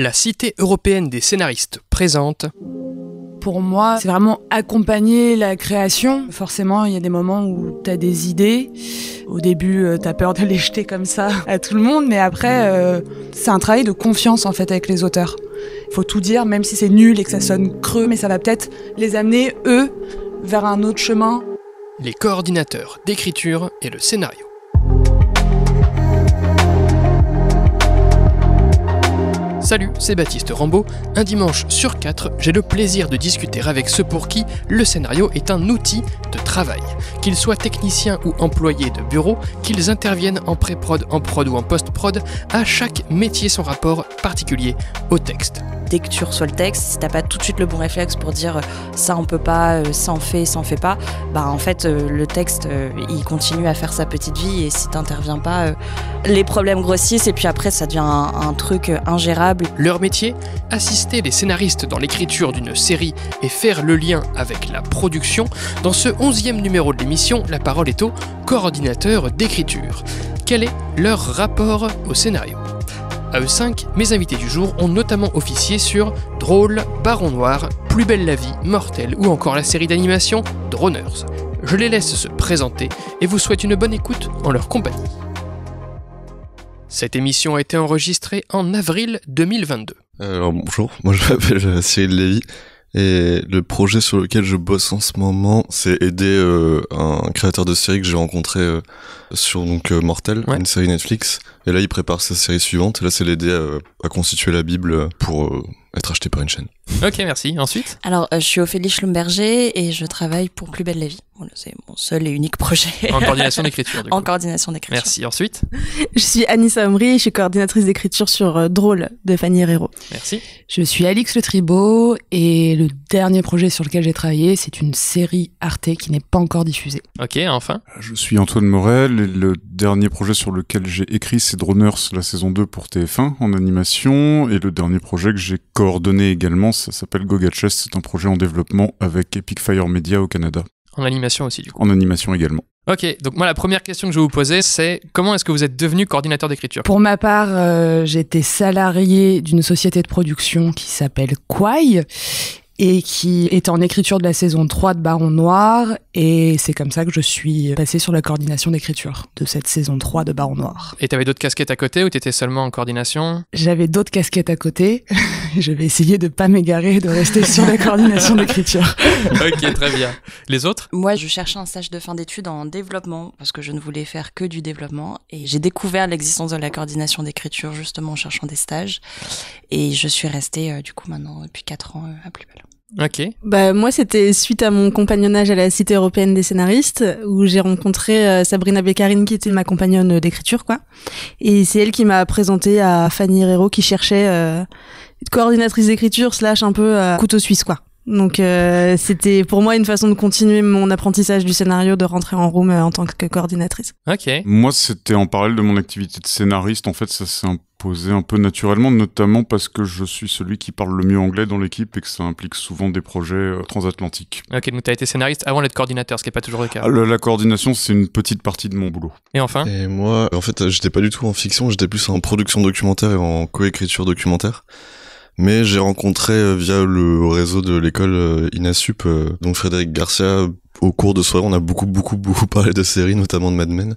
La Cité européenne des scénaristes présente. Pour moi, c'est vraiment accompagner la création. Forcément, il y a des moments où tu as des idées. Au début, euh, tu as peur de les jeter comme ça à tout le monde, mais après, euh, c'est un travail de confiance en fait avec les auteurs. Il faut tout dire, même si c'est nul et que ça sonne creux, mais ça va peut-être les amener, eux, vers un autre chemin. Les coordinateurs d'écriture et le scénario. Salut, c'est Baptiste Rambaud. Un dimanche sur quatre, j'ai le plaisir de discuter avec ceux pour qui le scénario est un outil de travail. Qu'ils soient techniciens ou employés de bureau, qu'ils interviennent en pré-prod, en prod ou en post-prod, à chaque métier son rapport particulier au texte. Dès que tu reçois le texte, si t'as pas tout de suite le bon réflexe pour dire euh, ça on peut pas, euh, ça on fait, ça on fait pas, bah en fait euh, le texte il continue à faire sa petite vie et si t'interviens pas, les problèmes grossissent et puis après ça devient un truc ingérable leur métier, assister les scénaristes dans l'écriture d'une série et faire le lien avec la production, dans ce onzième numéro de l'émission, la parole est au coordinateur d'écriture. Quel est leur rapport au scénario A eux 5, mes invités du jour ont notamment officié sur Drôle, Baron Noir, Plus belle la vie, Mortel ou encore la série d'animation Droners. Je les laisse se présenter et vous souhaite une bonne écoute en leur compagnie. Cette émission a été enregistrée en avril 2022. Alors bonjour, moi je m'appelle euh, Cyril Lévy et le projet sur lequel je bosse en ce moment, c'est aider euh, un créateur de série que j'ai rencontré euh, sur donc Mortel, une série Netflix. Et là, il prépare sa série suivante. Et là, c'est l'aider à, constituer la bible pour être acheté par une chaîne. Ok, merci. Ensuite Alors, euh, je suis Ophélie Schlumberger et je travaille pour Plus Belle la Vie. c'est mon seul et unique projet. En coordination d'écriture, du coup. En coordination d'écriture. Merci. Ensuite Je suis Anissa Omri, je suis coordinatrice d'écriture sur euh, Drôle de Fanny Herrero. Merci. Je suis Alix Le Tribault et le dernier projet sur lequel j'ai travaillé, c'est une série Arte qui n'est pas encore diffusée. Ok, enfin euh, Je suis Antoine Morel et le dernier projet sur lequel j'ai écrit, c'est Droneurs, la saison 2 pour TF1 en animation. Et le dernier projet que j'ai coordonné également, ça s'appelle Go Chess, c'est un projet en développement avec Epic Fire Media au Canada. En animation aussi, du coup. En animation également. Ok, donc moi la première question que je vais vous poser, c'est comment est-ce que vous êtes devenu coordinateur d'écriture Pour ma part, euh, j'étais salarié d'une société de production qui s'appelle Quai et qui était en écriture de la saison 3 de Baron Noir. Et c'est comme ça que je suis passée sur la coordination d'écriture de cette saison 3 de Baron Noir. Et t'avais d'autres casquettes à côté ou t'étais seulement en coordination J'avais d'autres casquettes à côté. je vais essayer de pas m'égarer et de rester sur la coordination d'écriture. ok, très bien. Les autres Moi, je cherchais un stage de fin d'études en développement parce que je ne voulais faire que du développement. Et j'ai découvert l'existence de la coordination d'écriture justement en cherchant des stages. Et je suis restée, euh, du coup, maintenant, depuis 4 ans euh, à plus belle. Ok. Bah moi c'était suite à mon compagnonnage à la Cité européenne des scénaristes où j'ai rencontré euh, Sabrina Beccarine qui était ma compagnonne d'écriture quoi. Et c'est elle qui m'a présenté à Fanny Herrero qui cherchait euh, coordinatrice d'écriture slash un peu euh, couteau suisse quoi. Donc euh, c'était pour moi une façon de continuer mon apprentissage du scénario, de rentrer en room euh, en tant que coordinatrice. Ok. Moi c'était en parallèle de mon activité de scénariste, en fait ça s'est imposé un peu naturellement, notamment parce que je suis celui qui parle le mieux anglais dans l'équipe et que ça implique souvent des projets euh, transatlantiques. Ok, donc tu as été scénariste avant d'être coordinateur, ce qui n'est pas toujours le cas. Ah, la coordination c'est une petite partie de mon boulot. Et enfin Et moi en fait j'étais pas du tout en fiction, j'étais plus en production documentaire et en coécriture documentaire. Mais j'ai rencontré euh, via le réseau de l'école euh, Inasup, euh, donc Frédéric Garcia, au cours de soirée, on a beaucoup, beaucoup, beaucoup parlé de séries, notamment de Mad Men.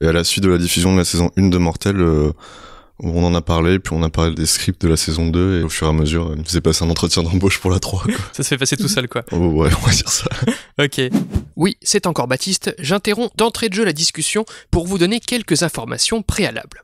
Et à la suite de la diffusion de la saison 1 de Mortel, on en a parlé, puis on a parlé des scripts de la saison 2, et au fur et à mesure, il me faisait passer un entretien d'embauche pour la 3. ça s'est passé tout seul, quoi. Oh, ouais, on va dire ça. ok. Oui, c'est encore Baptiste. J'interromps d'entrée de jeu la discussion pour vous donner quelques informations préalables.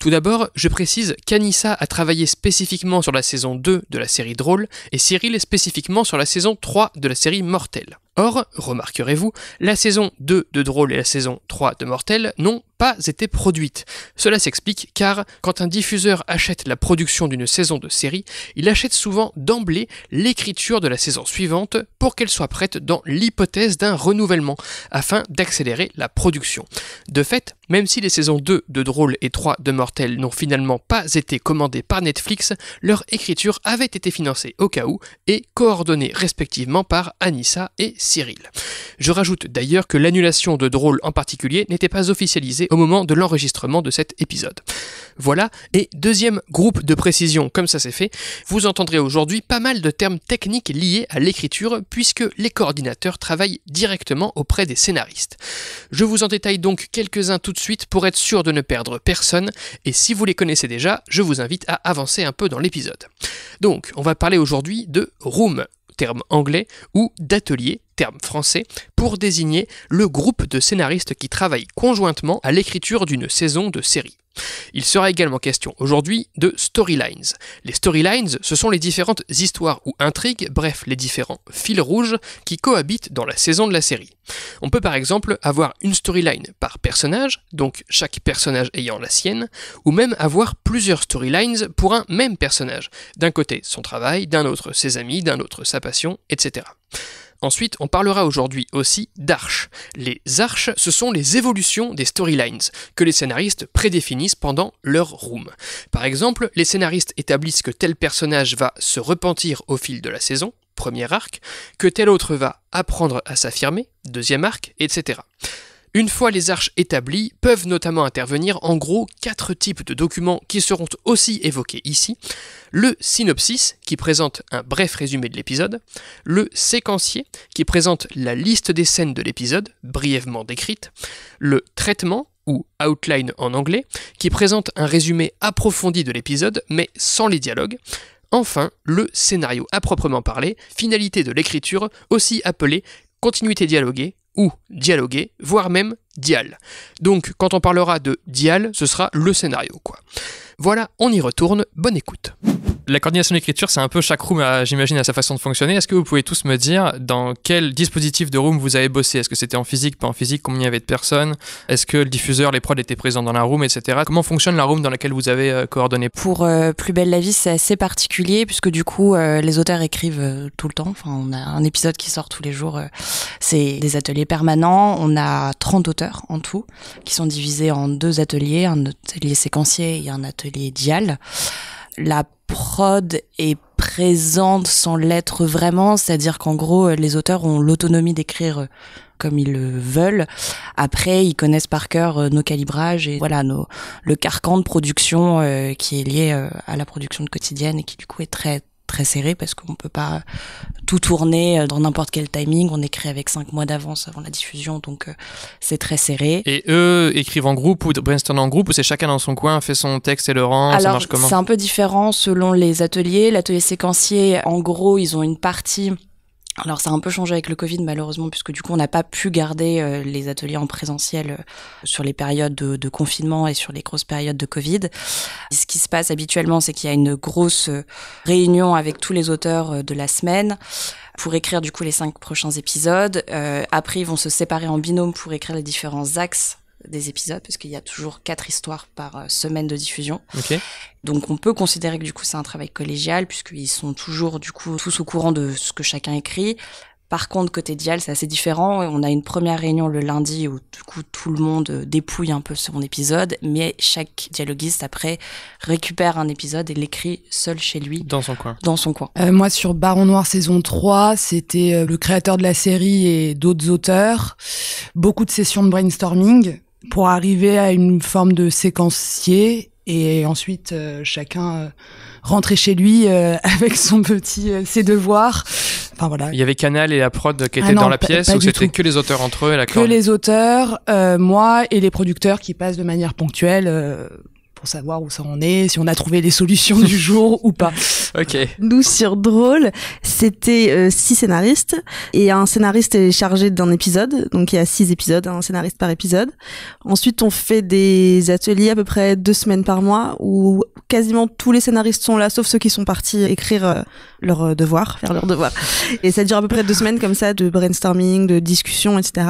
Tout d'abord, je précise qu'Anissa a travaillé spécifiquement sur la saison 2 de la série Drôle et Cyril spécifiquement sur la saison 3 de la série Mortel. Or, remarquerez-vous, la saison 2 de Drôle et la saison 3 de Mortel n'ont pas été produites. Cela s'explique car quand un diffuseur achète la production d'une saison de série, il achète souvent d'emblée l'écriture de la saison suivante pour qu'elle soit prête dans l'hypothèse d'un renouvellement afin d'accélérer la production. De fait, même si les saisons 2 de Drôle et 3 de Mortel n'ont finalement pas été commandés par Netflix, leur écriture avait été financée au cas où et coordonnée respectivement par Anissa et Cyril. Je rajoute d'ailleurs que l'annulation de Drôle en particulier n'était pas officialisée au moment de l'enregistrement de cet épisode. Voilà, et deuxième groupe de précisions comme ça s'est fait, vous entendrez aujourd'hui pas mal de termes techniques liés à l'écriture puisque les coordinateurs travaillent directement auprès des scénaristes. Je vous en détaille donc quelques-uns tout de suite pour être sûr de ne perdre personne et si vous les connaissez déjà, je vous invite à avancer un peu dans l'épisode. Donc, on va parler aujourd'hui de room, terme anglais, ou d'atelier, terme français, pour désigner le groupe de scénaristes qui travaillent conjointement à l'écriture d'une saison de série. Il sera également question aujourd'hui de storylines. Les storylines, ce sont les différentes histoires ou intrigues, bref, les différents fils rouges qui cohabitent dans la saison de la série. On peut par exemple avoir une storyline par personnage, donc chaque personnage ayant la sienne, ou même avoir plusieurs storylines pour un même personnage. D'un côté son travail, d'un autre ses amis, d'un autre sa passion, etc. Ensuite, on parlera aujourd'hui aussi d'arches. Les arches, ce sont les évolutions des storylines que les scénaristes prédéfinissent pendant leur room. Par exemple, les scénaristes établissent que tel personnage va se repentir au fil de la saison, premier arc, que tel autre va apprendre à s'affirmer, deuxième arc, etc. Une fois les arches établies, peuvent notamment intervenir en gros quatre types de documents qui seront aussi évoqués ici. Le synopsis, qui présente un bref résumé de l'épisode. Le séquencier, qui présente la liste des scènes de l'épisode, brièvement décrite. Le traitement, ou outline en anglais, qui présente un résumé approfondi de l'épisode, mais sans les dialogues. Enfin, le scénario à proprement parler, finalité de l'écriture, aussi appelée continuité dialoguée ou dialoguer, voire même dial. Donc quand on parlera de dial, ce sera le scénario quoi. Voilà, on y retourne, bonne écoute. La coordination d'écriture, c'est un peu chaque room, j'imagine, à sa façon de fonctionner. Est-ce que vous pouvez tous me dire dans quel dispositif de room vous avez bossé Est-ce que c'était en physique, pas en physique Combien il y avait de personnes Est-ce que le diffuseur, les prods étaient présents dans la room, etc. Comment fonctionne la room dans laquelle vous avez euh, coordonné Pour euh, Plus belle la vie, c'est assez particulier puisque du coup, euh, les auteurs écrivent tout le temps. Enfin, on a un épisode qui sort tous les jours. c'est des ateliers permanents. On a 30 auteurs en tout qui sont divisés en deux ateliers, un atelier séquencier et un atelier dial la prod est présente sans l'être vraiment, c'est-à-dire qu'en gros euh, les auteurs ont l'autonomie d'écrire euh, comme ils le veulent. Après, ils connaissent par cœur euh, nos calibrages et voilà le carcan de production qui est lié à la production quotidienne et qui du coup est très très serré parce qu'on peut pas tout tourner euh, dans n'importe quel timing. On écrit avec cinq mois d'avance avant la diffusion, donc euh, c'est très serré. Et eux écrivent en groupe ou brainstorment en groupe ou c'est chacun dans son coin fait son texte et le rend Alors, ça marche comment C'est un peu différent selon les ateliers. L'atelier séquencier, en gros, ils ont une partie alors ça a un peu changé avec le Covid malheureusement puisque du coup on n'a pas pu garder euh, les ateliers en présentiel euh, sur les périodes de, confinement et sur les grosses périodes de Covid. Ce qui se passe habituellement c'est qu'il y a une grosse euh, réunion avec tous les auteurs de la semaine pour écrire du coup les cinq prochains épisodes. après ils vont se séparer en binôme pour écrire les différents axes des épisodes, parce qu'il y a toujours quatre histoires par euh, semaine de diffusion. Donc on peut considérer que du coup c'est un travail collégial, puisqu'ils sont toujours du coup tous au courant de ce que chacun écrit. Par contre, côté Dial, c'est assez différent. On a une première réunion le lundi où du coup tout le monde euh, dépouille un peu son épisode, mais chaque dialoguiste après récupère un épisode et l'écrit seul chez lui. Dans son coin. Dans son coin. Euh, moi, sur Baron Noir saison 3, c'était le créateur de la série et d'autres auteurs. Beaucoup de sessions de brainstorming pour arriver à une forme de séquencier et ensuite euh, chacun euh, rentrer chez lui euh, avec son petit ses devoirs. Enfin voilà. Il y avait Canal et la prod qui ah étaient dans la pièce ou c'était que les auteurs entre eux et la Que les auteurs, moi et les producteurs qui passent de manière ponctuelle savoir où ça en est, si on a trouvé les solutions du jour ou pas. Ok. Nous sur Drôle, c'était euh, six scénaristes et un scénariste est chargé d'un épisode, donc il y a six épisodes, un scénariste par épisode. Ensuite, on fait des ateliers à peu près deux semaines par mois où quasiment tous les scénaristes sont là, sauf ceux qui sont partis écrire euh, leur euh, devoir, faire leur devoir. Et ça dure à peu près deux semaines comme ça de brainstorming, de discussion, etc.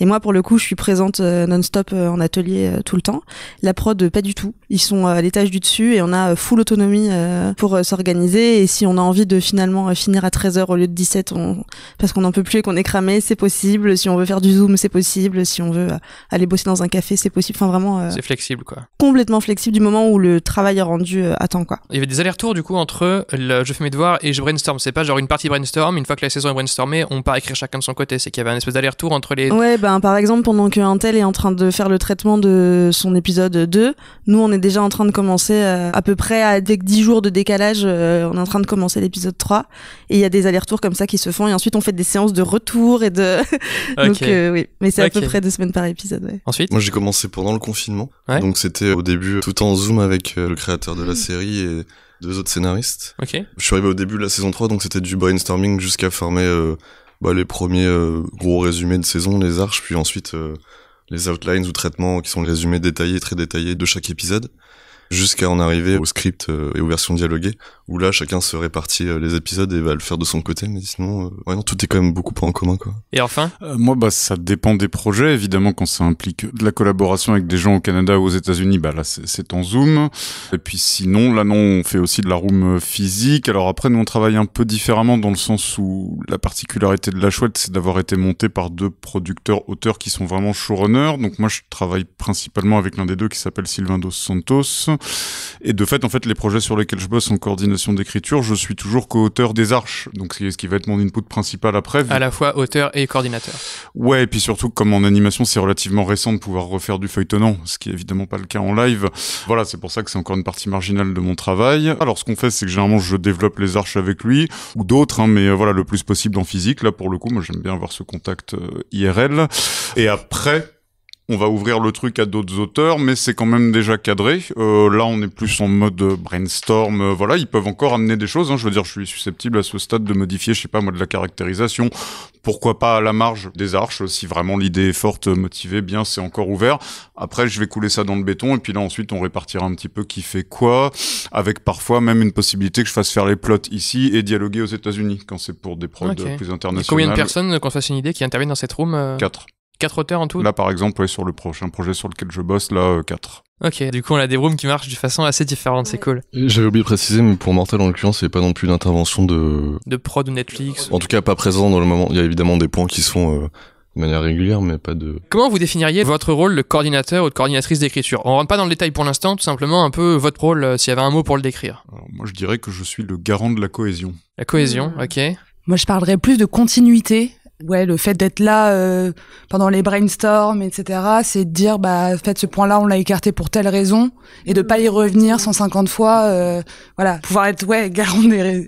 Et moi, pour le coup, je suis présente non-stop en atelier tout le temps. La prod, pas du tout sont à l'étage du dessus et on a euh, full autonomie euh, pour euh, s'organiser. Et si on a envie de finalement finir à 13h au lieu de 17, on... parce qu'on n'en peut plus et qu'on est cramé, c'est possible. Si on veut faire du zoom, c'est possible. Si on veut aller bosser dans un café, c'est possible. Enfin, vraiment. c'est flexible, quoi. Complètement flexible du moment où le travail est rendu à temps, quoi. Il y avait des allers-retours, du coup, entre le je fais mes devoirs et je brainstorm. C'est pas genre une partie brainstorm. Une fois que la saison est brainstormée, on part écrire chacun de son côté. C'est qu'il y avait un espèce d'aller-retour entre les. Ouais, ben, par exemple, pendant qu'un tel est en train de faire le traitement de son épisode 2, nous, on est déjà en train de commencer euh, à peu près avec 10 jours de décalage, euh, on est en train de commencer l'épisode 3 et il y a des allers-retours comme ça qui se font et ensuite on fait des séances de retour et de euh, mais c'est à peu près deux semaines par épisode. Ensuite, moi j'ai commencé pendant le confinement. Donc c'était au début tout en zoom avec le créateur de la mmh. série et deux autres scénaristes. OK. Je suis arrivé au début de la saison 3 donc c'était du brainstorming jusqu'à former bah, les premiers gros résumés de saison, les arches puis ensuite les outlines ou traitements qui sont résumés, détaillés, très détaillés de chaque épisode jusqu'à en arriver au script euh, et aux versions dialoguées, où là chacun se répartit euh, les épisodes et va le faire de son côté, mais sinon, euh, ouais, tout est quand même beaucoup plus en commun. Quoi. Et enfin Moi, bah, ça dépend des projets, évidemment, quand ça implique de la collaboration avec des gens au Canada ou aux États-Unis, bah, là c'est en Zoom. Et puis sinon, là non, on fait aussi de la room physique. Alors après, nous on travaille un peu différemment dans le sens où la particularité de la chouette, c'est d'avoir été monté par deux producteurs auteurs qui sont vraiment showrunners. Donc moi, je travaille principalement avec l'un des deux qui s'appelle Sylvain Dos Santos et de fait, en fait, les projets sur lesquels je bosse en coordination d'écriture, je suis toujours co-auteur des arches. Donc, c'est ce qui va être mon input principal après. À la fois auteur et coordinateur. Ouais, et puis surtout, comme en animation, c'est relativement récent de pouvoir refaire du feuilletonnant, ce qui est évidemment pas le cas en live. Voilà, c'est pour ça que c'est encore une partie marginale de mon travail. Alors, ce qu'on fait, c'est que généralement, je développe les arches avec lui ou d'autres, hein, mais euh, voilà, le plus possible en physique. Là, pour le coup, moi, j'aime bien avoir ce contact euh, IRL. Et après, on va ouvrir le truc à d'autres auteurs, mais c'est quand même déjà cadré. Euh, là, on est plus en mode brainstorm. Euh, voilà, ils peuvent encore amener des choses. Hein. Je veux dire, je suis susceptible à ce stade de modifier, je sais pas moi, de la caractérisation. Pourquoi pas à la marge des arches, si vraiment l'idée est forte, motivée, bien, c'est encore ouvert. Après, je vais couler ça dans le béton, et puis là ensuite, on répartira un petit peu qui fait quoi, avec parfois même une possibilité que je fasse faire les plots ici et dialoguer aux États-Unis quand c'est pour des prods plus internationaux. Combien de personnes, qu'on fasse une idée, qui interviennent dans cette room euh Quatre. Quatre auteurs en tout Là, par exemple, sur le prochain projet sur lequel je bosse, là, 4. Euh, ok, du coup, on a des rooms qui marchent de façon assez différente, c'est cool. J'avais oublié de préciser, mais pour Mortal, en l'occurrence, c'est pas non plus d'intervention de. De prod ou Netflix. En tout cas, pas présent dans le moment. Il y a évidemment des points qui sont. font euh, de manière régulière, mais pas de... Comment vous définiriez votre rôle de coordinateur ou de coordinatrice d'écriture On rentre pas dans le détail pour l'instant, tout simplement un peu votre rôle, euh, s'il y avait un mot pour le décrire. moi, je dirais que je suis le garant de la cohésion. La cohésion, hmm. ok. Moi, je parlerais plus de continuité ouais, le fait d'être là euh, pendant les brainstorms, etc., c'est de dire, bah, en fait, ce point-là, on l'a écarté pour telle raison, et de mm. pas y revenir 150 fois. Euh, voilà, pouvoir être, ouais, garant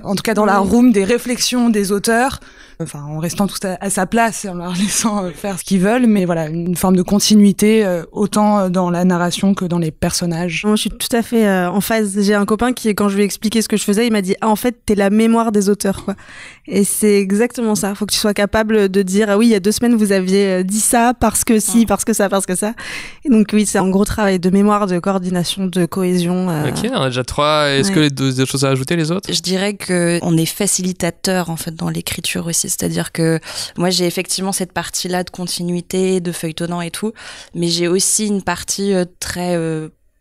en tout cas dans la mm. room des réflexions des auteurs, enfin, en restant tout à, sa place en leur laissant euh, faire ce qu'ils veulent, mais voilà, une forme de continuité euh, autant euh, dans la narration que dans les personnages. Moi, je suis tout à fait en phase. J'ai un copain qui, quand je lui ai expliqué ce que je faisais, il m'a dit, ah, en fait, t'es la mémoire des auteurs, quoi. Et c'est exactement ça. Faut que tu sois capable de dire ah oui, il y a deux semaines vous aviez euh, dit ça parce que si, mm. parce que ça, parce que ça. donc oui, c'est un gros travail de mémoire, de coordination, de cohésion. Euh. Ok, on a déjà trois. Est-ce que les deux, choses à ajouter les autres Je dirais que on est facilitateur en fait dans l'écriture aussi, c'est-à-dire que moi j'ai effectivement cette partie-là de continuité, de feuilletonnant et tout, mais j'ai aussi une partie euh, très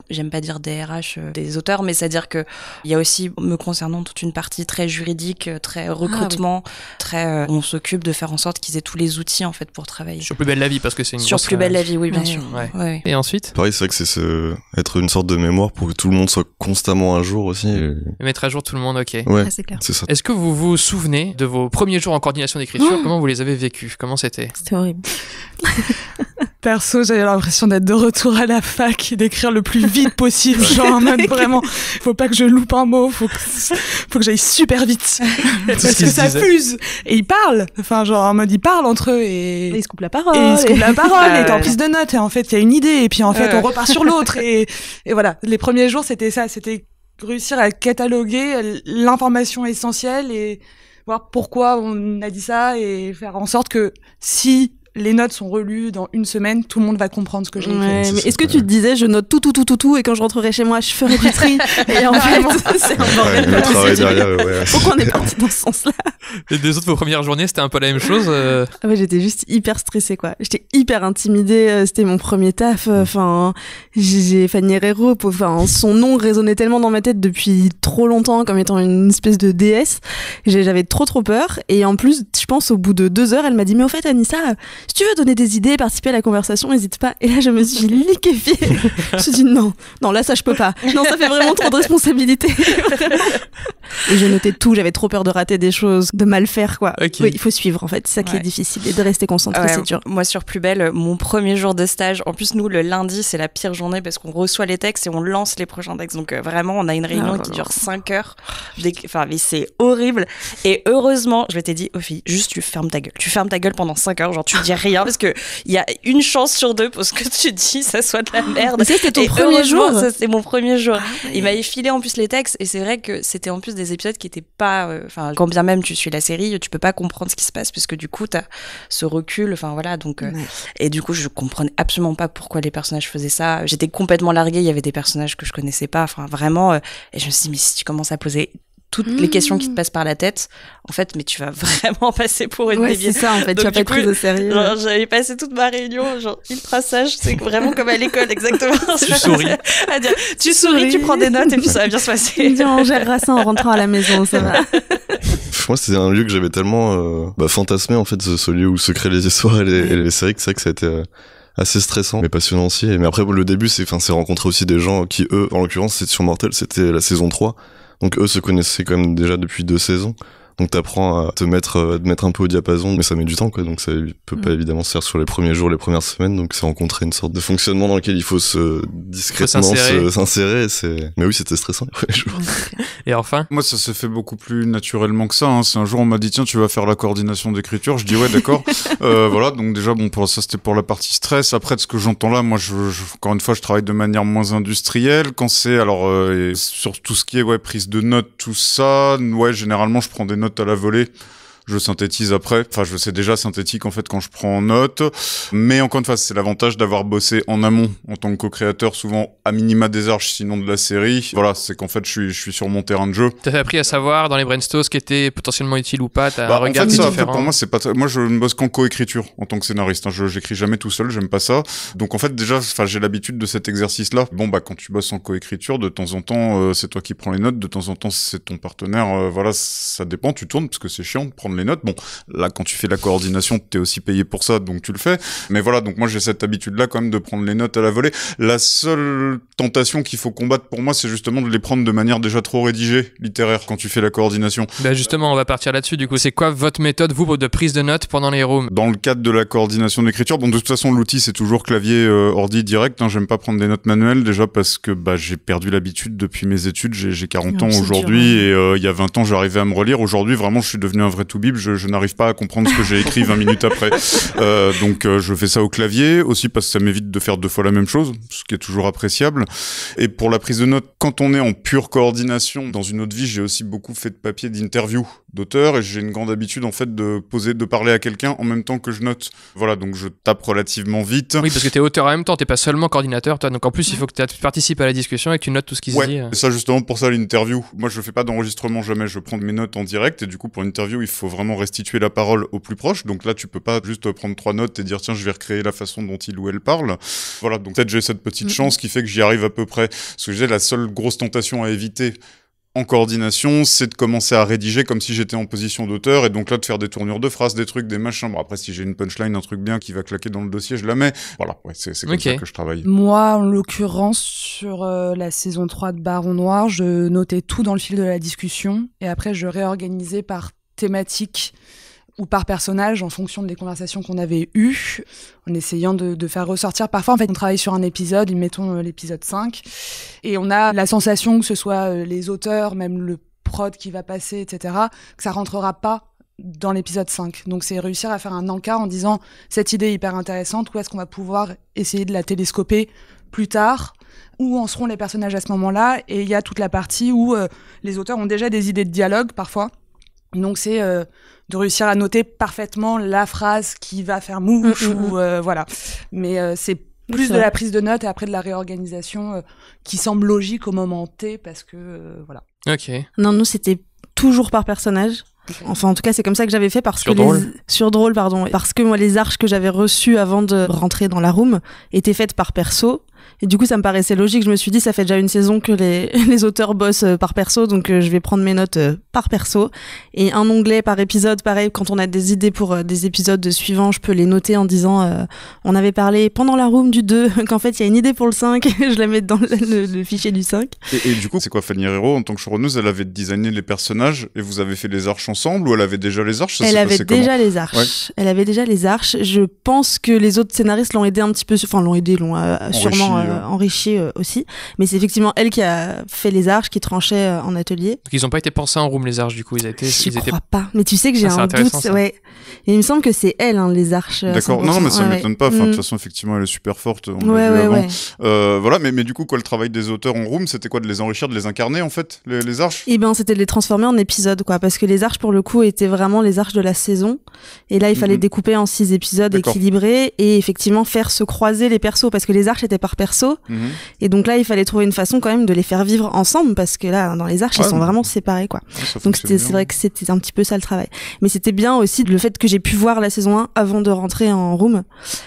j'aime pas dire DRH euh, des auteurs, mais c'est-à-dire que il y a aussi, me concernant, toute une partie très juridique, euh, très ah recrutement, très. Euh, on s'occupe de faire en sorte qu'ils aient tous les outils en fait pour travailler. Sur plus belle la vie, parce que c'est une. Sur plus belle la vie, oui, bien sûr. Et ensuite. Pareil, c'est vrai que c'est ce... être une sorte de mémoire pour que tout le monde soit constamment à jour aussi. mettre à jour tout le monde, ok. Ouais, ah, c'est clair. Est-ce que vous vous souvenez de vos premiers jours en coordination d'écriture oh Comment vous les avez vécus Comment c'était C'était horrible. Perso, j'avais l'impression d'être de retour à la fac, et d'écrire le plus vite possible, genre en mode vraiment, faut pas que je loupe un mot, faut que, que j'aille super vite, parce que ça Et ils parlent, enfin genre en mode ils parlent entre eux et, ils se coupent la parole, et ils se coupent la parole, et ah en prise de notes, et en fait il y a une idée, et puis en fait on repart sur l'autre, et voilà. Les premiers jours c'était ça, c'était réussir à cataloguer l'information essentielle et voir pourquoi on a dit ça et faire en sorte que si les notes sont relues dans une semaine, tout le monde va comprendre ce que j'ai écrit. est-ce que tu te disais, je note tout, tout, tout, tout, tout, et quand je rentrerai chez moi, je ferai du tri Et en fait, c'est un Pourquoi on est parti dans ce sens-là Les deux autres, vos premières journées, c'était un peu la même chose euh ah J'étais juste hyper stressée, quoi. J'étais hyper intimidée, euh, c'était mon premier taf. Euh, enfin, j'ai Fanny Herrero, enfin, son nom résonnait tellement dans ma tête depuis trop longtemps comme étant une espèce de déesse. J'avais trop, trop peur. Et en plus, je pense, au bout de deux heures, elle m'a dit, mais au fait, Anissa, si tu veux donner des idées, participer à la conversation, n'hésite pas. Et là, je me suis liquéfiée. je me suis dit non, non, là, ça, je peux pas. Non, ça fait vraiment trop de responsabilité. et je notais tout. J'avais trop peur de rater des choses, de mal faire, quoi. il faut suivre, en fait. C'est ça qui est difficile. Et de rester concentré, c'est dur. Moi, sur Plus Belle, mon premier jour de stage, en plus, nous, le lundi, c'est la pire journée parce qu'on reçoit les textes et on lance les prochains textes. Donc, euh, vraiment, on a une ah, réunion oh qui dure 5 heures. Enfin, mais c'est horrible. Et heureusement, je t'ai dit, Ophie, juste tu fermes ta gueule. Tu fermes ta gueule pendant 5 heures. Genre, tu dis rien parce que il y a une chance sur deux pour ce que tu dis, ça soit de la ah, merde. c'était ton premier jour. c'est mon premier jour. Ah, il m'a filé en plus les textes et c'est vrai que c'était en plus des épisodes qui étaient pas. Euh, enfin, quand bien même tu suis la série, tu peux pas comprendre ce qui se passe puisque du coup t'as ce recul. Enfin voilà, donc euh, et du coup je comprenais absolument pas pourquoi les personnages faisaient ça. J'étais complètement larguée. Il y avait des personnages que je connaissais pas. Enfin vraiment. Euh, et je me suis dit mais si tu commences à poser toutes les questions qui te mmh. passent par la tête. En fait, mais tu vas vraiment passer pour une ouais, c'est ça, en fait, tu vas pas être prise au sérieux. j'avais passé toute ma réunion, genre, ultra sage, c'est vraiment comme à l'école, exactement. Tu souris. tu souris, tu prends des notes et puis ça va bien se passer. Dis, on gérera ça en rentrant à la maison, ça va. Moi, c'était un lieu que j'avais tellement euh, bah, fantasmé, en fait, ce, ce, lieu où se créent les histoires et les, et séries, que c'est vrai que ça a été... Euh, assez stressant mais passionnant aussi mais après le début c'est enfin c'est rencontrer aussi des gens qui eux en l'occurrence c'est sur Mortel c'était la saison 3 donc eux se connaissaient quand même déjà depuis deux saisons. Donc t'apprends à te mettre, euh, à mettre un peu au diapason, mais ça met du temps, quoi. Donc ça peut pas mm. évidemment se faire sur les premiers jours, les premières semaines. Donc c'est rencontrer une sorte de fonctionnement dans lequel il faut se discrètement s'insérer. Mais oui, c'était stressant les premiers jours. Et enfin Moi, ça se fait beaucoup plus naturellement que ça. C'est hein. un jour, on m'a dit, tiens, tu vas faire la coordination d'écriture. Je dis, ouais, d'accord. Euh, voilà, donc déjà, bon, pour ça, c'était pour la partie stress. Après, de ce que j'entends là, moi, je, je, encore une fois, je travaille de manière moins industrielle. Quand c'est, alors, euh, sur tout ce qui est ouais, prise de notes, tout ça, ouais, généralement, je prends des notes à la volée je synthétise après. Enfin, je sais déjà synthétique en fait quand je prends en note. Mais encore une fois, c'est l'avantage d'avoir bossé en amont en tant que co-créateur, souvent à minima des arches, sinon de la série. Voilà, c'est qu'en fait, je suis, je suis sur mon terrain de jeu. T'as appris à savoir dans les brainstorms ce qui était potentiellement utile ou pas. T'as bah, en fait, ça, pour moi, c'est pas. Moi, je ne bosse qu'en co-écriture en tant que scénariste. Hein. Je j'écris jamais tout seul. J'aime pas ça. Donc en fait, déjà, enfin, j'ai l'habitude de cet exercice-là. Bon bah, quand tu bosses en co-écriture, de temps en temps, euh, c'est toi qui prends les notes. De temps en temps, c'est ton partenaire. Euh, voilà, ça dépend. Tu tournes parce que c'est chiant de prendre notes. Bon, là, quand tu fais la coordination, t'es aussi payé pour ça, donc tu le fais. Mais voilà, donc moi j'ai cette habitude-là quand même de prendre les notes à la volée. La seule tentation qu'il faut combattre pour moi, c'est justement de les prendre de manière déjà trop rédigée, littéraire, quand tu fais la coordination. Ben justement, on va partir là-dessus. Du coup, c'est quoi votre méthode, vous, de prise de notes pendant les rooms Dans le cadre de la coordination d'écriture, bon, de toute façon, l'outil c'est toujours clavier euh, ordi direct. Hein. J'aime pas prendre des notes manuelles déjà parce que bah j'ai perdu l'habitude depuis mes études. J'ai 40 ans aujourd'hui hein. et euh, il y a 20 ans, j'arrivais à me relire. Aujourd'hui, vraiment, je suis devenu un vrai tout je, n'arrive pas à comprendre ce que j'ai écrit 20 minutes après. Euh, donc euh, je fais ça au clavier aussi parce que ça m'évite de faire deux fois la même chose, ce qui est toujours appréciable. Et pour la prise de notes, quand on est en pure coordination, dans une autre vie, j'ai aussi beaucoup fait de papier d'interview d'auteur et j'ai une grande habitude en fait de poser, de parler à quelqu'un en même temps que je note. Voilà, donc je tape relativement vite. Oui, parce que t'es auteur en même temps, t'es pas seulement coordinateur, toi. Donc en plus, il faut que tu participes à la discussion et que tu notes tout ce qui ouais, se dit. ça justement pour ça l'interview. Moi, je fais pas d'enregistrement jamais, je prends mes notes en direct et du coup pour une interview il faut vraiment restituer la parole au plus proche. Donc là, tu peux pas juste prendre trois notes et dire tiens, je vais recréer la façon dont il ou elle parle. Voilà, donc peut-être j'ai cette petite chance qui fait que j'y arrive à peu près. Ce que j'ai la seule grosse tentation à éviter en coordination, c'est de commencer à rédiger comme si j'étais en position d'auteur, et donc là de faire des tournures de phrases, des trucs, des machins. Bon, après, si j'ai une punchline, un truc bien qui va claquer dans le dossier, je la mets. Voilà, c'est comme ça que je travaille. Moi, en l'occurrence, sur euh, la saison 3 de Baron Noir, je notais tout dans le fil de la discussion, et après, je réorganisais par thématique ou par personnage en fonction des conversations qu'on avait eues, en essayant de, faire ressortir. Parfois, en fait, on travaille sur un épisode, mettons euh, l'épisode 5, et on a la sensation que ce soit euh, les auteurs, même le prod qui va passer, etc., que ça rentrera pas dans l'épisode 5. Donc c'est réussir à faire un encart en disant cette idée est hyper intéressante, où est-ce qu'on va pouvoir essayer de la télescoper plus tard, où en seront les personnages à ce moment-là, et il y a toute la partie où euh, les auteurs ont déjà des idées de dialogue parfois. Donc c'est de réussir à noter parfaitement la phrase qui va faire mouche mm, ou mm, mm. euh, voilà. Mais euh, c'est plus de la prise de notes et après de la réorganisation euh, qui semble logique au moment T parce que voilà. Ok. Non, nous c'était toujours par personnage. Enfin, en tout cas, c'est comme ça que j'avais fait parce que sur drôle, pardon, parce que moi, les arches que j'avais reçues avant de rentrer dans la room étaient faites par perso et du coup, ça me paraissait logique. Je me suis dit, ça fait déjà une saison que les, les auteurs bossent euh, par perso, donc euh, je vais prendre mes notes euh, par perso. Et un onglet par épisode, pareil, quand on a des idées pour des épisodes suivants, je peux les noter en disant, on avait parlé pendant la room du 2 qu'en fait, il y a une idée pour le 5, je la mets dans le, fichier du 5. Et, du coup, c'est quoi Fanny Herrero, en tant que showrunner elle avait designé les personnages et vous avez fait les arches ensemble ou elle avait déjà les arches Elle avait déjà les arches. Elle avait déjà les arches. Je pense que les autres scénaristes l'ont aidé un petit peu, enfin l'ont aidé, l'ont sûrement Enrichie euh, hein. enrichi euh, aussi. Mais c'est effectivement elle qui a fait les arches, qui tranchait euh, en atelier. Donc ils n'ont pas été pensés en room les arches du coup, ils étaient. Je ils crois pas. Mais tu sais que j'ai ah, un doute. Ça. il me semble que c'est elle hein, les arches. D'accord. Non, mais ça ne m'étonne pas. de toute façon, effectivement, elle est super forte. On ouais, vu avant. voilà. Mais, mais du coup, quoi, le travail des auteurs en room, c'était quoi de les enrichir, de les incarner en fait, les, arches Et eh ben, c'était de les transformer en épisodes, quoi. Parce que les arches, pour le coup, étaient vraiment les arches de la saison. Et là, il fallait mhm. découper en six épisodes équilibrés et effectivement faire se croiser les persos parce que les arches étaient par persos. Mhm. Et donc là, il fallait trouver une façon quand même de les faire vivre ensemble parce que là, dans les arches, ils sont vraiment séparés, quoi. donc c'est vrai que c'était un petit peu ça le travail. Mais c'était bien aussi le fait que j'ai pu voir la saison 1 avant de rentrer en room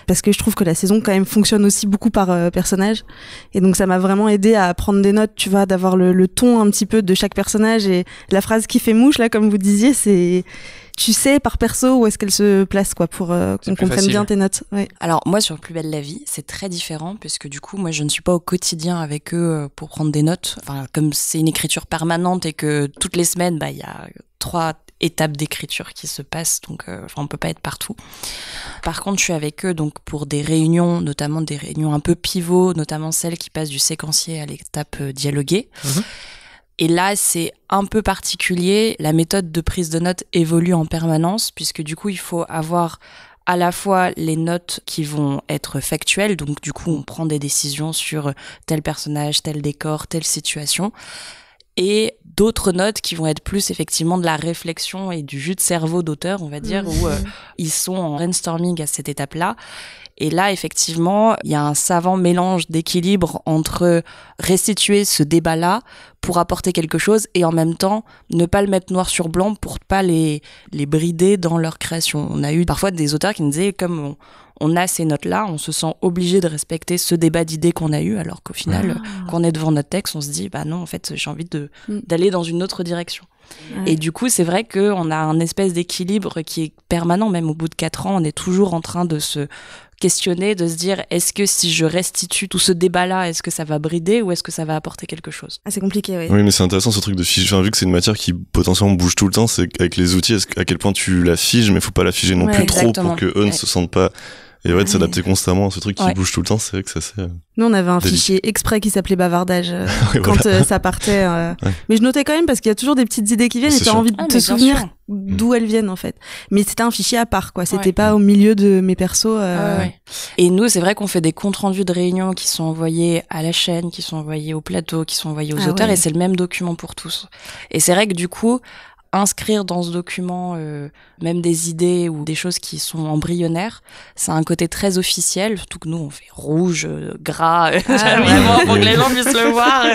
parce que je trouve que la saison quand même fonctionne aussi beaucoup par euh, personnage. Et donc ça m'a vraiment aidé à prendre des notes, tu vois, d'avoir le, le ton un petit peu de chaque personnage et la phrase qui fait mouche, là, comme vous disiez, c'est tu sais par perso où est-ce qu'elle se place quoi pour euh, qu'on comprenne bien tes notes. Alors moi sur Plus belle la vie, c'est très différent puisque du coup moi je ne suis pas au quotidien avec eux euh, pour prendre des notes. Enfin comme c'est une écriture permanente et que toutes les semaines bah il y a trois étapes d'écriture qui se passent, donc on euh, on peut pas être partout. Par contre, je suis avec eux donc pour des réunions, notamment des réunions un peu pivots, notamment celles qui passent du séquencier à l'étape dialoguée. Mhm. Et là, c'est un peu particulier. La méthode de prise de notes évolue en permanence, puisque du coup, il faut avoir à la fois les notes qui vont être factuelles, donc du coup on prend des décisions sur tel personnage, tel décor, telle situation, et d'autres notes qui vont être plus effectivement de la réflexion et du jus de cerveau d'auteur, on va dire, mm. où euh, ils sont en brainstorming à cette étape-là. Et là, effectivement, il y a un savant mélange d'équilibre entre restituer ce débat-là pour apporter quelque chose et en même temps ne pas le mettre noir sur blanc pour pas les, les brider dans leur création. On a eu parfois des auteurs qui nous disaient, comme on a ces notes-là, on se sent obligé de respecter ce débat d'idées qu'on a eu, alors qu'au final, qu'on ah. quand on est devant notre texte, on se dit, bah non, en fait, j'ai envie de, mm. d'aller dans une autre direction. Et du coup, c'est vrai qu'on a un espèce d'équilibre qui est permanent, même au bout de quatre ans, on est toujours en train de se questionner, de se dire est-ce que si je restitue tout ce débat-là, est-ce que ça va brider ou est-ce que ça va apporter quelque chose ah, c'est compliqué, oui. Oui, mais c'est intéressant ce truc de figer, vu que c'est une matière qui potentiellement bouge tout le temps, c'est avec les outils, à quel point tu la figes, mais faut pas la figer non plus trop pour que eux ne se sentent pas et ouais, de s'adapter constamment à ce truc qui bouge tout le temps, c'est vrai que ça c'est. Euh, nous, on avait un fichier exprès qui s'appelait bavardage euh, quand euh, ça partait. Mais je notais quand même parce qu'il y a toujours des petites idées qui viennent ah, et tu as envie de ah, te souvenir d'où mm. elles viennent en fait. Mais c'était un fichier à part quoi, c'était pas au milieu de mes persos. Ah, et nous, c'est vrai qu'on fait des comptes rendus de réunions qui sont envoyés à la chaîne, qui sont envoyés au plateau, qui sont envoyés aux auteurs et c'est le même document pour tous. Et c'est vrai que du coup, inscrire dans ce document euh, même des idées ou des choses qui sont embryonnaires, c'est un côté très officiel, surtout que nous on fait rouge, euh, gras, euh, ah vraiment, pour que les gens puissent le voir.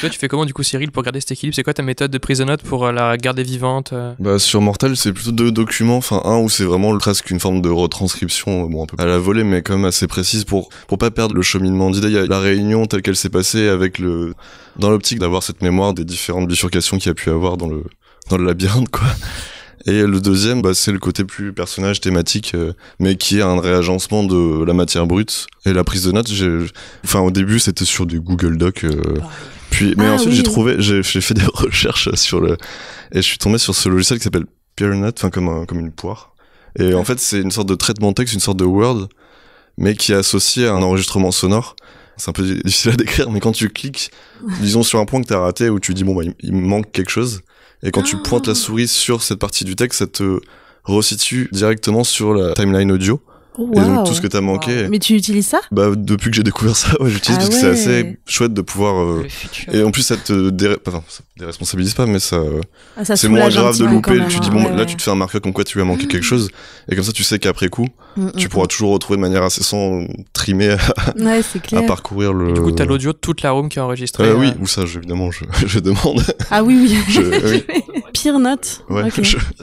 Toi tu fais comment du coup Cyril pour garder cet équilibre C'est quoi ta méthode de prise de notes pour la garder vivante bah, Sur Mortel c'est plutôt deux documents, enfin un où c'est vraiment presque une forme de retranscription, bon un peu à la volée mais quand même assez précise pour, pour pas perdre le cheminement d'idées. Il y a la réunion telle qu'elle s'est passée avec le... dans l'optique d'avoir cette mémoire des différentes bifurcations qu'il y a pu avoir dans le dans le labyrinthe, quoi. Et le deuxième, bah, c'est le côté plus personnage thématique, euh, mais qui est un réagencement de la matière brute et la prise de notes. Enfin, au début, c'était sur du Google Doc. Euh, puis, mais ah ensuite, j'ai trouvé, j'ai fait des recherches sur le, et je suis tombé sur ce logiciel qui s'appelle Peernet, enfin comme comme une poire. Et en fait, c'est une sorte de traitement texte, une sorte de Word, mais qui est associé à un enregistrement sonore. C'est un peu difficile à décrire, mais quand tu cliques, disons sur un point que t'as raté, où tu dis bon bah il, il manque quelque chose, et quand tu pointes la ah. souris sur cette partie du texte, ça te resitue directement sur la timeline audio donc tout ce que t'as manqué. Mais tu utilises ça Bah depuis que j'ai découvert ça, ouais, j'utilise ah parce que c'est assez chouette de pouvoir. Euh, et en plus ça te déresponsabilise pas, mais ça. Ah, c'est moins grave de louper. tu dis bon, hein. là tu te fais un marqueur comme quoi tu as manqué quelque mm, mm. chose, et comme ça tu sais qu'après coup, mm, tu pourras toujours retrouver de manière assez sans trimer à, à parcourir le. du coup t'as l'audio de toute la room qui est enregistrée. Euh, oui, euh, ou ça évidemment je, je demande. Ah oui oui. je, oui. pire note On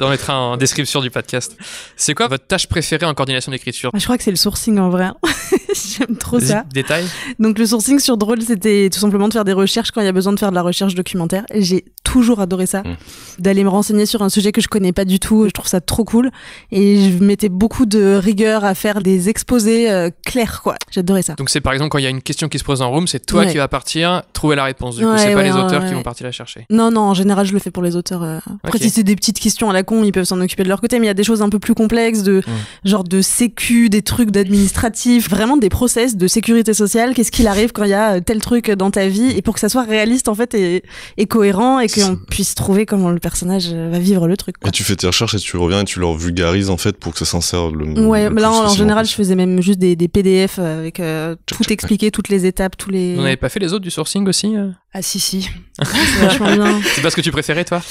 mettra en description du podcast. C'est quoi votre tâche préférée en coordination d'écriture bah, Je crois que c'est le sourcing en vrai. J'aime trop ça. Détail. Donc le sourcing sur Drôle, c'était tout simplement de faire des recherches quand il y a besoin de faire de la recherche documentaire. J'ai toujours adoré ça, hmm. d'aller me renseigner sur un sujet que je connais pas du tout. Je trouve ça trop cool et je mettais beaucoup de rigueur à faire des exposés euh, clairs, quoi. J'adorais ça. Donc c'est par exemple quand il y a une question qui se pose en room, c'est toi qui vas partir trouver la réponse. Du coup, c'est pas les auteurs qui vont partir la chercher. Non, non. En général, je le fais pour les auteurs. Euh. Après, si c'est des petites questions à la con, ils peuvent s'en occuper de leur côté. Mais il y a des choses un peu plus complexes, de hmm. genre de sécu, des trucs d'administratif, vraiment des process de sécurité sociale, qu'est-ce qu'il arrive quand il y a euh, tel truc dans ta vie, et pour que ça soit réaliste en fait et, cohérent et qu'on puisse trouver comment le personnage euh, va vivre le truc. Et tu fais tes recherches et tu reviens et tu leur vulgarises en fait pour que ça s'en serve le. Ouais, là en, général je faisais même juste des, PDF euh, avec tout expliqué, toutes les étapes, tous les. On n'avait pas fait les autres du sourcing aussi. Ah si si. c'est bien. C'est pas ce que tu préférais toi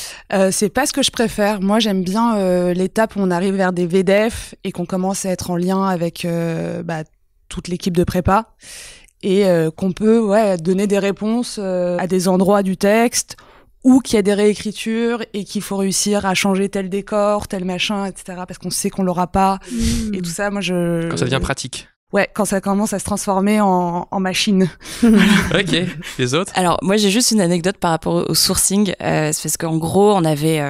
C'est pas ce que je préfère. Moi j'aime bien l'étape où on arrive vers des VDF et qu'on commence à être en lien avec bah, toute l'équipe de prépa et euh, qu'on peut ouais, donner des réponses euh, à des endroits du texte ou qu'il y a des réécritures et qu'il faut réussir à changer tel décor, tel machin, etc. Parce qu'on sait qu'on l'aura pas mmh. et tout ça. Moi, je quand ça devient pratique. Ouais, quand ça commence à se transformer en, en machine. ok, les autres Alors, moi, j'ai juste une anecdote par rapport au sourcing. Euh, c'est parce qu'en gros, on avait,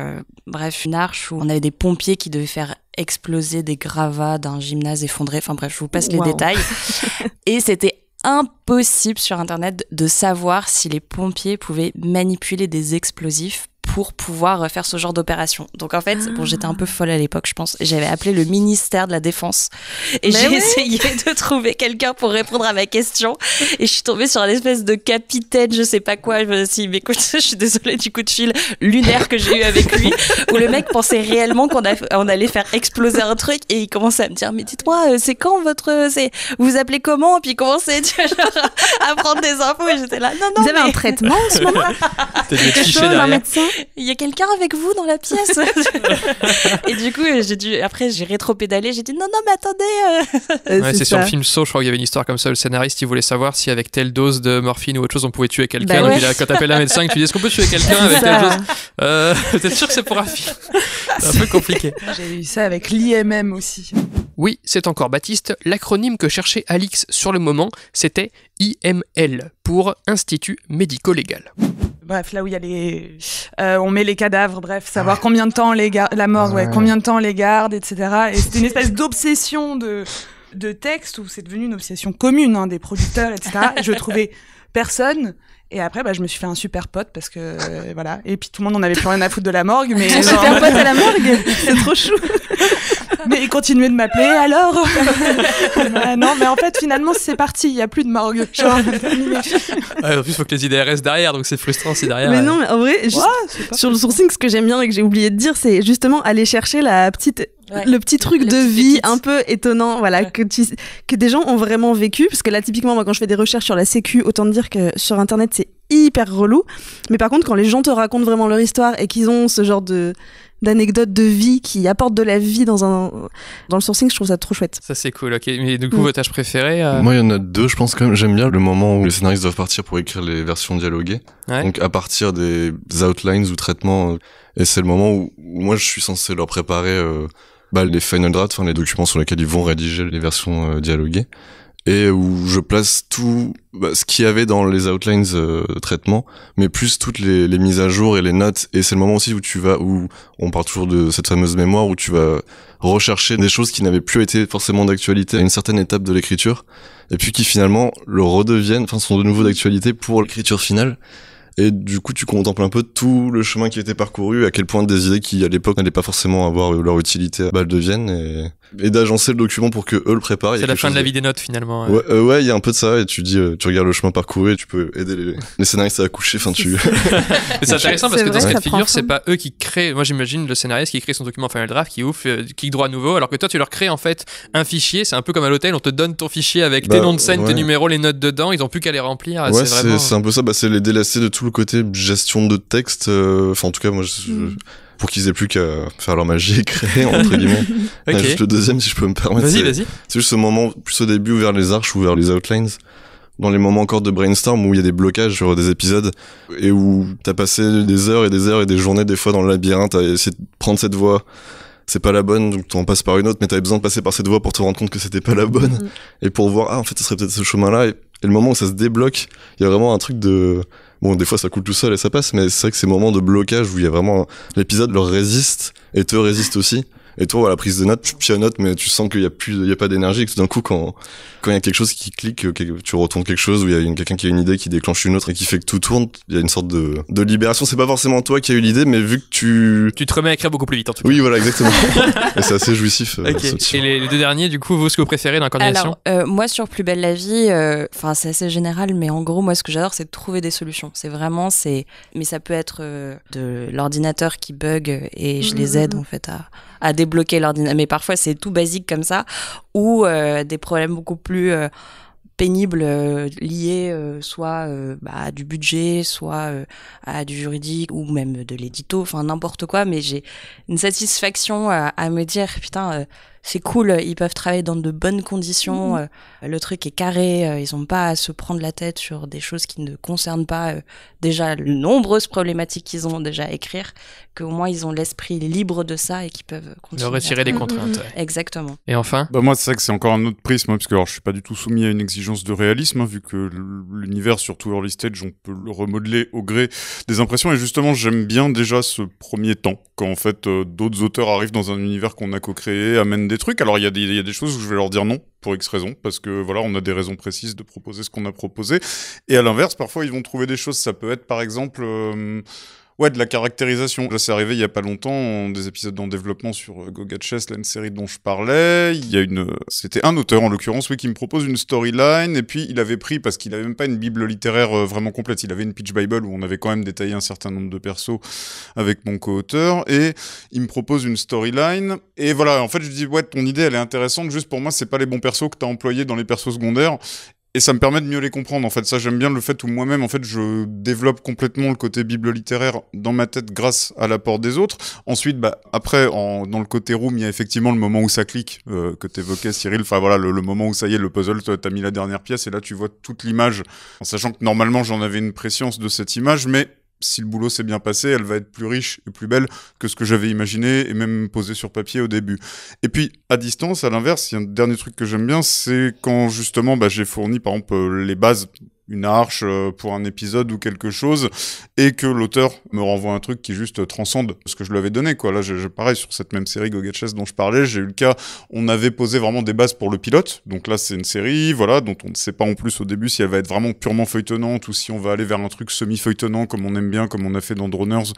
bref, une arche où on avait des pompiers qui devaient faire exploser des gravats d'un gymnase effondré. Enfin bref, je vous passe les détails. Et c'était impossible sur Internet de savoir si les pompiers pouvaient manipuler des explosifs pour pouvoir euh, faire ce genre d'opération. Donc en fait, bon, j'étais un peu ah. folle à l'époque, je pense. J'avais appelé le ministère de la Défense et j'ai essayé de trouver quelqu'un pour répondre à ma question. Et je suis tombée sur un espèce de capitaine, je sais pas quoi. Je me suis dit, mais écoute, je suis désolée du coup de fil lunaire que j'ai eu avec lui, où le mec pensait réellement qu'on allait faire exploser un truc et il commençait à me dire, mais dites-moi, euh, c'est quand votre, euh, c'est, vous, vous appelez comment? Et puis il commençait, à prendre des infos et j'étais là, non, non. Vous un traitement en ce moment? médecin il y a quelqu'un avec vous dans la pièce. et du coup, j'ai dû, après, j'ai rétro-pédalé, j'ai dit non, non, mais attendez. Euh. c'est sur le film so, je crois qu'il y avait une histoire comme ça. Le scénariste, il voulait savoir si avec telle dose de morphine ou autre chose, on pouvait tuer quelqu'un. Bah quand t'appelles un médecin, tu dis est-ce qu'on peut tuer quelqu'un avec telle dose euh, T'es sûr que c'est pour un film C'est un peu compliqué. J'ai eu ça avec l'IMM aussi. Oui, c'est encore Baptiste, l'acronyme que cherchait Alix sur le moment, c'était IML, pour Institut médico-légal bref, là où il y a les, euh, on met les cadavres, bref, savoir combien de temps les la mort, combien de temps les garde, etc. Et c'était une espèce d'obsession de, de texte où c'est devenu une obsession commune hein, des producteurs, etc. Je je trouvais personne. Et après, bah, je me suis fait un super pote parce que voilà. Et puis tout le monde en avait plus rien à foutre de la morgue, mais un super pote à la morgue, c'est trop chou mais il de m'appeler ah. alors ah non mais en fait finalement c'est parti il n'y a plus de morgue en plus faut que les idées restent derrière donc c'est frustrant c'est derrière mais euh, non mais en vrai sur le sourcing ce que j'aime bien et que j'ai oublié de dire c'est justement aller chercher la petite le petit truc de vie un peu étonnant, voilà, que, que des gens ont vraiment vécu. Parce que là, typiquement, moi, quand je fais des recherches sur la Sécu, autant dire que sur Internet, c'est hyper relou. Mais par contre, quand les gens te racontent vraiment leur histoire et qu'ils ont ce genre de d'anecdotes de vie qui apportent de la vie dans un dans le sourcing, je trouve ça trop chouette. Ça c'est cool. Ok, mais du coup, vos mm. votre tâche préférée euh, Moi, il y en a deux. Je pense que J'aime bien le moment où les scénaristes doivent partir pour écrire les versions dialoguées. Donc à partir des outlines ou traitements, euh, et c'est le moment où, moi je suis censé leur préparer. Euh, bah, les final drafts, enfin les documents sur lesquels ils vont rédiger les versions euh, dialoguées, et où je place tout bah, ce qu'il y avait dans les outlines euh, traitement, mais plus toutes les, les, mises à jour et les notes. Et c'est le moment aussi où tu vas, où on part toujours de cette fameuse mémoire, où tu vas rechercher des choses qui n'avaient plus été forcément d'actualité à une certaine étape de l'écriture, et puis qui finalement le redeviennent, enfin sont de nouveau d'actualité pour l'écriture finale. Et du coup, tu contemples un peu tout le chemin qui a été parcouru, à quel point des idées qui, à l'époque, n'allaient pas forcément avoir leur utilité à de Vienne. Et et d'agencer le document pour que eux le préparent. C'est la fin de la vie des notes finalement. Euh, ouais, il y a un peu de ça et tu dis, euh, tu regardes le chemin parcouru et tu peux aider les, scénaristes à accoucher. Enfin, tu. c'est intéressant parce que dans cette figure, c'est pas eux qui créent. Moi, j'imagine le scénariste qui crée son document Final Draft, qui ouf, euh, qui clique droit à nouveau, alors que toi, tu leur crées en fait un fichier. C'est un peu comme à l'hôtel, on te donne ton fichier avec tes bah, noms de scène, tes numéros, les notes dedans. Ils ont plus qu'à les remplir. Ouais, c'est un peu ça. Bah, c'est les délaissés de tout le côté gestion de texte. Enfin, en tout cas, moi. Je... Hmm pour qu'ils aient plus qu'à faire leur magie et créer, entre guillemets. okay. juste le deuxième, si je peux me permettre. Vas-y, vas-y. C'est juste ce moment, plus au début, ou vers les arches ou vers les outlines dans les moments encore de brainstorm où il y a des blocages sur des épisodes et où t'as passé des heures et des heures et des journées des fois dans le labyrinthe à essayer de prendre cette voie. C'est pas la bonne, donc t'en passes par une autre, mais t'avais besoin de passer par cette voie pour te rendre compte que c'était pas la bonne mm. et pour voir, ah, en fait, ce serait peut-être ce chemin-là. et, le moment où ça se débloque, il y a vraiment un truc de, Bon, des fois ça coule tout seul et ça passe, mais c'est vrai que ces moments de blocage où il y a vraiment l'épisode leur résiste et te résiste aussi. Et toi, à la prise de notes, tu pianotes, mais tu sens qu'il y a plus, il y a pas d'énergie. Et que d'un coup, quand quand il y a quelque chose qui clique, euh, tu retournes quelque chose, ou il y a quelqu'un qui a une idée qui déclenche une autre et qui fait que tout tourne, il y a une sorte de de libération. C'est pas forcément toi qui a eu l'idée, mais vu que tu tu te remets à écrire beaucoup plus vite en tout cas. Oui, voilà, exactement. et c'est assez jouissif. Euh, et les, deux derniers, du coup, vous ce que vous préférez dans Alors, euh, moi sur Plus belle la vie, euh, enfin c'est assez général, mais en gros, moi ce que j'adore, c'est de trouver des solutions. C'est vraiment, c'est, mais ça peut être de l'ordinateur qui bug et je les mm-hmm. aide en fait à à débloquer l'ordinateur. Mais parfois, c'est tout basique comme ça, ou euh, des problèmes beaucoup plus euh, pénibles euh, liés soit bah, à du budget, soit à du juridique, ou même de l'édito, enfin n'importe quoi. Mais j'ai une satisfaction à, me dire, putain c'est cool, ils peuvent travailler dans de bonnes conditions, mhm. euh, le truc est carré, euh, ils n'ont pas à se prendre la tête sur des choses qui ne concernent pas euh, déjà les nombreuses problématiques qu'ils ont déjà à écrire, qu'au moins ils ont l'esprit libre de ça et qu'ils peuvent continuer. retirer des contraintes. Exactement. Et enfin bah Moi, c'est ça que c'est encore un autre prisme, puisque hein, parce que je suis pas du tout soumis à une exigence de réalisme, hein, vu que l'univers, surtout early stage, on peut le remodeler au gré des impressions, et justement, j'aime bien déjà ce premier temps, quand en fait d'autres auteurs arrivent dans un univers qu'on a co-créé, amènent des trucs. Alors, il y, a des, choses où je vais leur dire non, pour X raisons, parce que voilà, on a des raisons précises de proposer ce qu'on a proposé. Et à l'inverse, parfois, ils vont trouver des choses. Ça peut être, par exemple, euh, Ouais, de la caractérisation. Là, c'est arrivé il y a pas longtemps, des épisodes en développement sur euh, Goga Chess, la série dont je parlais. Il y a une, euh, c'était un auteur en l'occurrence, oui, qui me propose une storyline, et puis il avait pris, parce qu'il avait même pas une bible littéraire euh, vraiment complète, il avait une pitch bible où on avait quand même détaillé un certain nombre de persos avec mon co-auteur, et il me propose une storyline, et voilà, en fait, je dis, ouais, ton idée, elle est intéressante, juste pour moi, c'est pas les bons persos que t'as employés dans les persos secondaires, et ça me permet de mieux les comprendre en fait. Ça j'aime bien le fait où moi-même en fait je développe complètement le côté bible littéraire dans ma tête grâce à l'apport des autres. Ensuite bah après dans le côté room il y a effectivement le moment où ça clique euh, que t'évoquais Cyril. Enfin voilà le, moment où ça y est le puzzle t'as mis la dernière pièce et là tu vois toute l'image en sachant que normalement j'en avais une préscience de cette image mais si le boulot s'est bien passé, elle va être plus riche et plus belle que ce que j'avais imaginé et même posé sur papier au début. Et puis, à distance, à l'inverse, il y a un dernier truc que j'aime bien, c'est quand justement bah, j'ai fourni, par exemple, euh, les bases une arche euh, pour un épisode ou quelque chose et que l'auteur me renvoie un truc qui juste transcende ce que je lui avais donné quoi là je pareil sur cette même série Chess dont je parlais j'ai eu le cas on avait posé vraiment des bases pour le pilote donc là c'est une série voilà dont on ne sait pas en plus au début si elle va être vraiment purement feuilletonnante ou si on va aller vers un truc semi feuilletonnant comme on aime bien comme on a fait dans Droners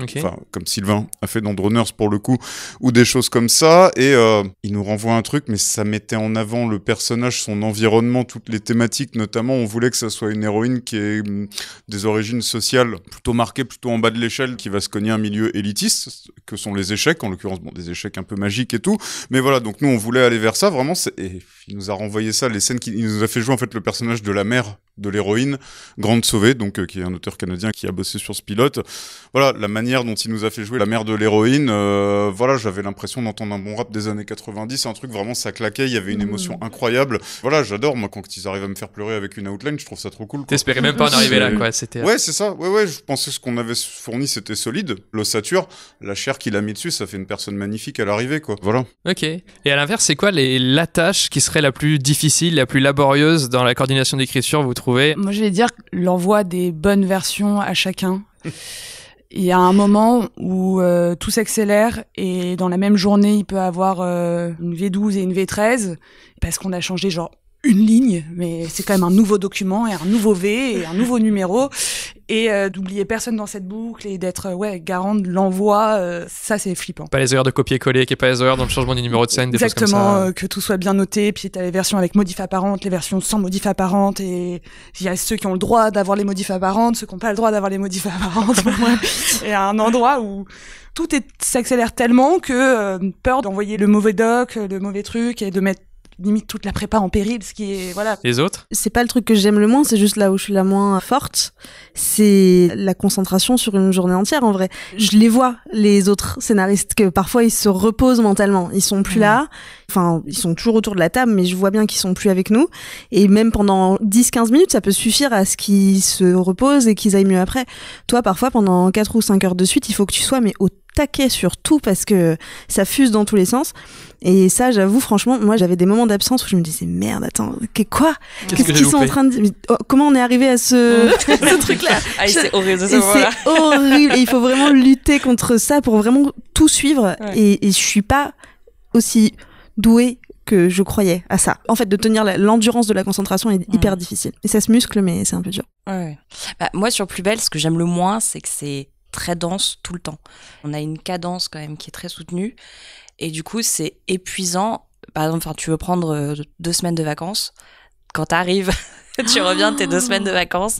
Okay. Enfin, comme Sylvain a fait dans Droners pour le coup, ou des choses comme ça. Et euh, il nous renvoie un truc, mais ça mettait en avant le personnage, son environnement, toutes les thématiques. Notamment, on voulait que ça soit une héroïne qui ait mm, des origines sociales plutôt marquées, plutôt en bas de l'échelle, qui va se cogner un milieu élitiste, que sont les échecs, en l'occurrence, bon, des échecs un peu magiques et tout. Mais voilà, donc nous, on voulait aller vers ça, vraiment. Et il nous a renvoyé ça, les scènes qui il nous a fait jouer en fait le personnage de la mère de l'héroïne, Grande Sauvée, donc euh, qui est un auteur canadien qui a bossé sur ce pilote. Voilà, la manière dont il nous a fait jouer la mère de l'héroïne, euh, voilà, j'avais l'impression d'entendre un bon rap des années 90, un truc vraiment ça claquait, il y avait une mmh. émotion incroyable. Voilà, j'adore moi quand ils arrivent à me faire pleurer avec une outline, je trouve ça trop cool. T'espérais même pas en arriver là quoi, c'était euh, Ouais, c'est ça. Ouais ouais, je pensais ce qu'on avait fourni c'était solide, l'ossature, la chair qu'il a mis dessus, ça fait une personne magnifique à l'arrivée quoi. Voilà. OK. Et à l'inverse, c'est quoi les la tâche qui serait la plus difficile, la plus laborieuse dans la coordination d'écriture, vous moi, je vais dire l'envoi des bonnes versions à chacun. Il y a un moment où euh, tout s'accélère et dans la même journée, il peut avoir euh, une V12 et une V13 parce qu'on a changé genre une ligne, mais c'est quand même un nouveau document et un nouveau V et un nouveau numéro. Et euh, d'oublier personne dans cette boucle et d'être euh, ouais garant de l'envoi, euh, ça c'est flippant. Pas les erreurs de copier-coller, qui est pas les erreurs dans le changement du numéro de scène, des Exactement, que tout soit bien noté. Puis tu les versions avec modif apparente, les versions sans modif apparente. Et il y a ceux qui ont le droit d'avoir les modifs apparentes, ceux qui n'ont pas le droit d'avoir les modifs apparentes. et à un endroit où tout s'accélère tellement que peur d'envoyer le mauvais doc, le mauvais truc et de mettre limite toute la prépa en péril, ce qui est voilà. Les autres C'est pas le truc que j'aime le moins, c'est juste là où je suis la moins forte, c'est la concentration sur une journée entière en vrai. Je les vois les autres scénaristes que parfois ils se reposent mentalement, ils sont plus là, enfin ils sont toujours autour de la table mais je vois bien qu'ils sont plus avec nous et même pendant 10-15 minutes, ça peut suffire à ce qu'ils se reposent et qu'ils aillent mieux après. Toi parfois pendant 4 ou 5 heures de suite, il faut que tu sois mais au taquet sur tout parce que ça fuse dans tous les sens. Et ça, j'avoue, franchement, moi, j'avais des moments d'absence où je me disais, merde, attends, quoi Qu'est-ce qu'ils sont en train de oh, Comment on est arrivé à ce, truc-là C'est ah, horrible. C'est horrible. Et il faut vraiment lutter contre ça pour vraiment tout suivre. Et, je suis pas aussi douée que je croyais à ça. En fait, de tenir l'endurance de la concentration est hyper difficile. Et ça se muscle, mais c'est un peu dur. Bah, moi, sur Plus Belle, ce que j'aime le moins, c'est que c'est très dense tout le temps. On a une cadence quand même qui est très soutenue. Et du coup, c'est épuisant. Par exemple, enfin, tu veux prendre euh, deux semaines de vacances. Quand tu arrives, tu reviens tes deux semaines de ah. vacances,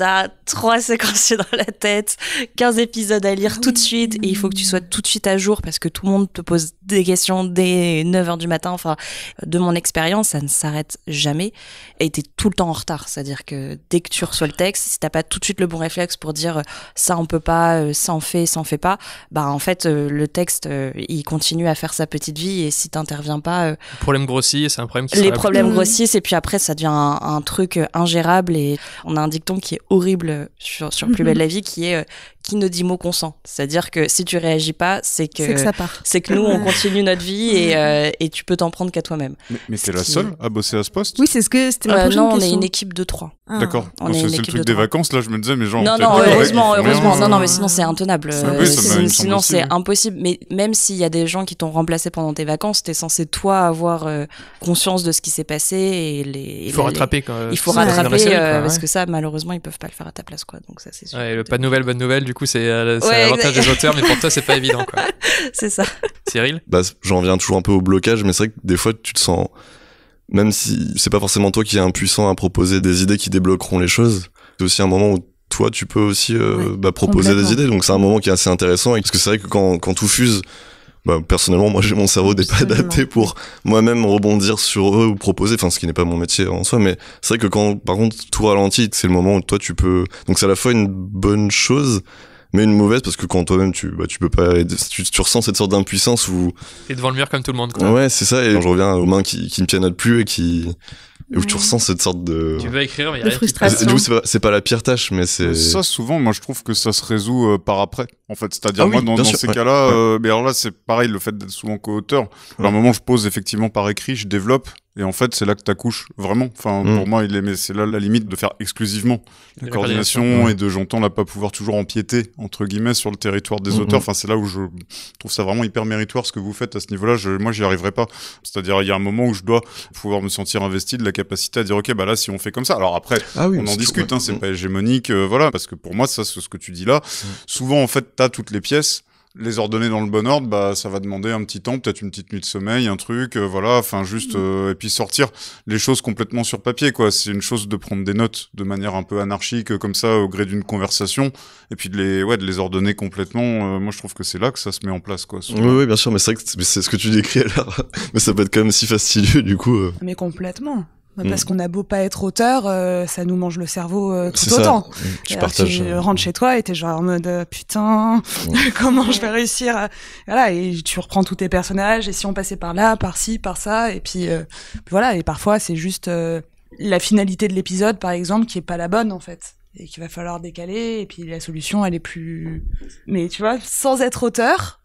t'as trois séquences dans la tête, 15 épisodes à lire tout de suite et il faut que tu sois tout de suite à jour parce que tout le monde te pose des questions dès 9h du matin. Enfin, de mon expérience, ça ne s'arrête jamais et t'es tout le temps en retard. C'est-à-dire que dès que tu reçois le texte, si t'as pas tout de suite le bon réflexe pour dire euh, ça on peut pas, euh, ça on fait, ça on fait pas, bah en fait euh, le texte il continue à faire sa petite vie et si t'interviens pas. Le problème grossit, c'est un problème qui Les problèmes mm. grossissent et puis après ça devient un truc ingérable et on a un dicton qui est horrible sur, Plus Belle mm-hmm. la Vie, qui est euh, qui ne dit mot consent. C'est-à-dire que si tu réagis pas, c'est que c'est que, ça part. C'est que nous on continue notre vie et, euh, et tu peux t'en prendre qu'à toi-même. Mais, c'est la seule à bosser à ce poste Oui, c'est ce que c'était ma euh, Non, on est une équipe de trois. Ah. D'accord. c'est, le truc des vacances là. Je me disais mais genre. Non non heureusement heureusement non non mais sinon c'est intenable. Euh, sinon c'est impossible. Mais même s'il y a des gens qui t'ont remplacé pendant tes vacances, t'es censé toi avoir conscience de ce qui s'est passé et les. Il faut rattraper quand. Il faut rattraper parce que ça malheureusement ils peuvent pas le faire à ta place quoi. Donc ça c'est. sûr pas de nouvelles bonne nouvelle du coup c'est euh, l'avantage des auteurs, mais pour toi, c'est pas évident. quoi. c'est ça. Cyril bah, J'en viens toujours un peu au blocage, mais c'est vrai que des fois, tu te sens. Même si c'est pas forcément toi qui est impuissant à proposer des idées qui débloqueront les choses, c'est aussi un moment où toi, tu peux aussi euh, bah, proposer des idées. Donc, c'est un moment qui est assez intéressant. Parce que c'est vrai que quand, tout fuse, bah, personnellement, moi, j'ai mon cerveau n'est pas adapté pour moi-même rebondir sur eux ou proposer, enfin, ce qui n'est pas mon métier en soi, mais c'est vrai que quand, par contre, tout ralentit, c'est le moment où toi, tu peux, donc c'est à la fois une bonne chose, mais une mauvaise parce que quand toi-même tu bah, tu peux pas tu, ressens cette sorte d'impuissance où et devant le mur comme tout le monde quoi. ouais c'est ça et quand je reviens aux mains qui qui ne pianotent plus et qui où tu mm. ressens cette sorte de tu veux écrire mais y a frustration du coup c'est pas, c'est pas la pire tâche mais c'est ça souvent moi je trouve que ça se résout euh, par après en fait c'est-à-dire ah moi dans, ces cas-là euh, mais alors là c'est pareil le fait d'être souvent co-auteur à un moment je pose effectivement par écrit je développe et en fait, c'est là que tu accouches, vraiment. Enfin, mm. pour moi, il est, mais c'est là la limite de faire exclusivement la, coordination, et de j'entends là pas pouvoir toujours empiéter entre guillemets sur le territoire des mm-hmm. auteurs. Enfin, c'est là où je trouve ça vraiment hyper méritoire ce que vous faites à ce niveau-là. Je, moi, j'y arriverai pas. C'est-à-dire, il y a un moment où je dois pouvoir me sentir investi de la capacité à dire ok, bah là, si on fait comme ça. Alors après, ah on en discute. Hein, c'est mm. pas hégémonique, euh, voilà. Parce que pour moi, ça, c'est ce que tu dis là. Mm. Souvent, en fait, t'as toutes les pièces les ordonner dans le bon ordre, bah ça va demander un petit temps, peut-être une petite nuit de sommeil, un truc, euh, voilà, enfin juste mm. euh, et puis sortir les choses complètement sur papier quoi. C'est une chose de prendre des notes de manière un peu anarchique comme ça au gré d'une conversation et puis de les ouais de les ordonner complètement. Euh, moi je trouve que c'est là que ça se met en place quoi. Oui, oui bien sûr, mais c'est vrai que c'est ce que tu décris là, mais ça peut être quand même si fastidieux du coup. Mais complètement. Bah, parce mm. qu'on a beau pas être auteur, euh, ça nous mange le cerveau euh, tout autant. Je rentre Tu euh, rentres chez toi et t'es genre en mode putain, comment je vais réussir Voilà, et tu reprends tous tes personnages et si on passait par là, par ci, par ça, et puis, voilà. Et parfois c'est juste la finalité de l'épisode, par exemple, qui est pas la bonne en fait et qu'il va falloir décaler et puis la solution elle est plus. Mais tu vois, sans être auteur,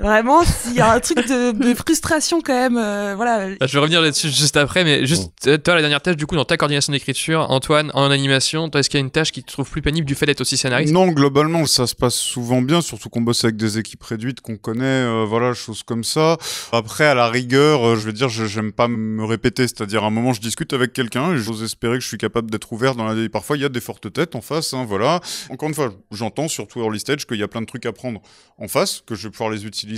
Vraiment, il y a un truc de, frustration quand même, euh, voilà. Bah, je vais revenir là-dessus juste après, mais juste euh, toi la dernière tâche du coup dans ta coordination d'écriture, Antoine en animation, toi est-ce qu'il y a une tâche qui te trouve plus pénible du fait d'être aussi scénariste Non, globalement ça se passe souvent bien, surtout qu'on bosse avec des équipes réduites qu'on connaît, euh, voilà, choses comme ça. Après à la rigueur, je veux dire, j'aime pas me répéter, c'est-à-dire à un moment je discute avec quelqu'un et j'ose espérer que je suis capable d'être ouvert dans la. Parfois il y a des fortes têtes en face, hein, voilà. Encore une fois, j'entends surtout early stage qu'il y a plein de trucs à prendre en face que je vais pouvoir les utiliser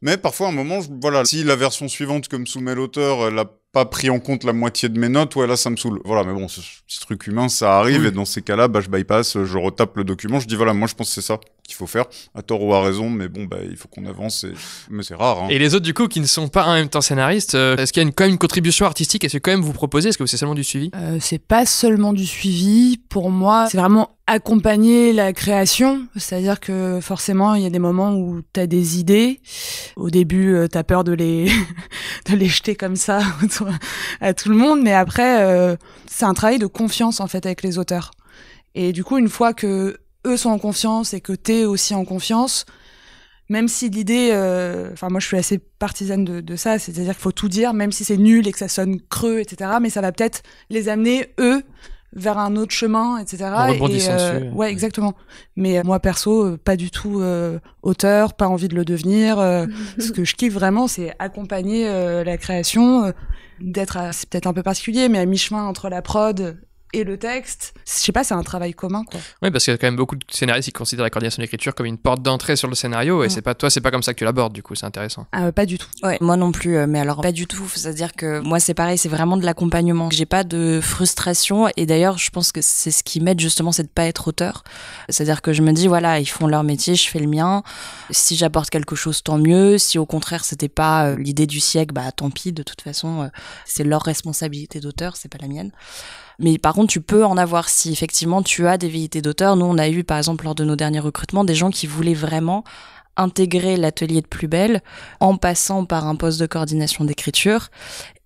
mais parfois, à un moment, voilà, si la version suivante que me soumet l'auteur, la pas pris en compte la moitié de mes notes, ouais, là, ça me saoule. Voilà, mais bon, ce, truc humain, ça arrive, et dans ces cas-là, bah, je bypass, je retape le document, je dis, voilà, moi, je pense que c'est ça qu'il faut faire, à tort ou à raison, mais bon, bah, il faut qu'on avance, et... mais c'est rare. Hein. Et les autres, du coup, qui ne sont pas en même temps scénaristes, euh, est-ce qu'il y a une, quand même une contribution artistique Est-ce que quand même vous proposez Est-ce que c'est seulement du suivi euh, C'est pas seulement du suivi. Pour moi, c'est vraiment accompagner la création, c'est-à-dire que forcément il y a des moments où tu as des idées. Au début, euh, tu as peur de les de les jeter comme ça à tout le monde. Mais après, euh, c'est un travail de confiance en fait avec les auteurs. Et du coup, une fois que eux sont en confiance et que t'es aussi en confiance, même si l'idée, euh, enfin moi je suis assez partisane de, ça, c'est-à-dire qu'il faut tout dire, même si c'est nul et que ça sonne creux, etc. Mais ça va peut-être les amener eux vers un autre chemin, etc. En et, euh, ouais, exactement. Mais moi perso, pas du tout auteur, pas envie de le devenir. ce que je kiffe vraiment, c'est accompagner la création, d'être, c'est peut-être un peu particulier, mais à mi-chemin entre la prod et le texte. Je sais pas, c'est un travail commun, quoi. Oui, parce qu'il y a quand même beaucoup de scénaristes qui considèrent la coordination d'écriture comme une porte d'entrée sur le scénario, et c'est pas toi, c'est pas comme ça que tu l'abordes, du coup, c'est intéressant. Ah, pas du tout. moi non plus, euh, mais alors pas du tout. C'est-à-dire que moi, c'est pareil, c'est vraiment de l'accompagnement. J'ai pas de frustration, et d'ailleurs, je pense que c'est ce qui m'aide justement, c'est de pas être auteur. C'est-à-dire que je me dis, voilà, ils font leur métier, je fais le mien. Si j'apporte quelque chose, tant mieux. Si au contraire, c'était pas euh, l'idée du siècle, bah tant pis. De toute façon, euh, c'est leur responsabilité d'auteur, c'est pas la mienne. Mais par contre, tu peux en avoir si effectivement tu as des velléités d'auteur. Nous, on a eu, par exemple, lors de nos derniers recrutements, des gens qui voulaient vraiment intégrer l'atelier de plus belle en passant par un poste de coordination d'écriture.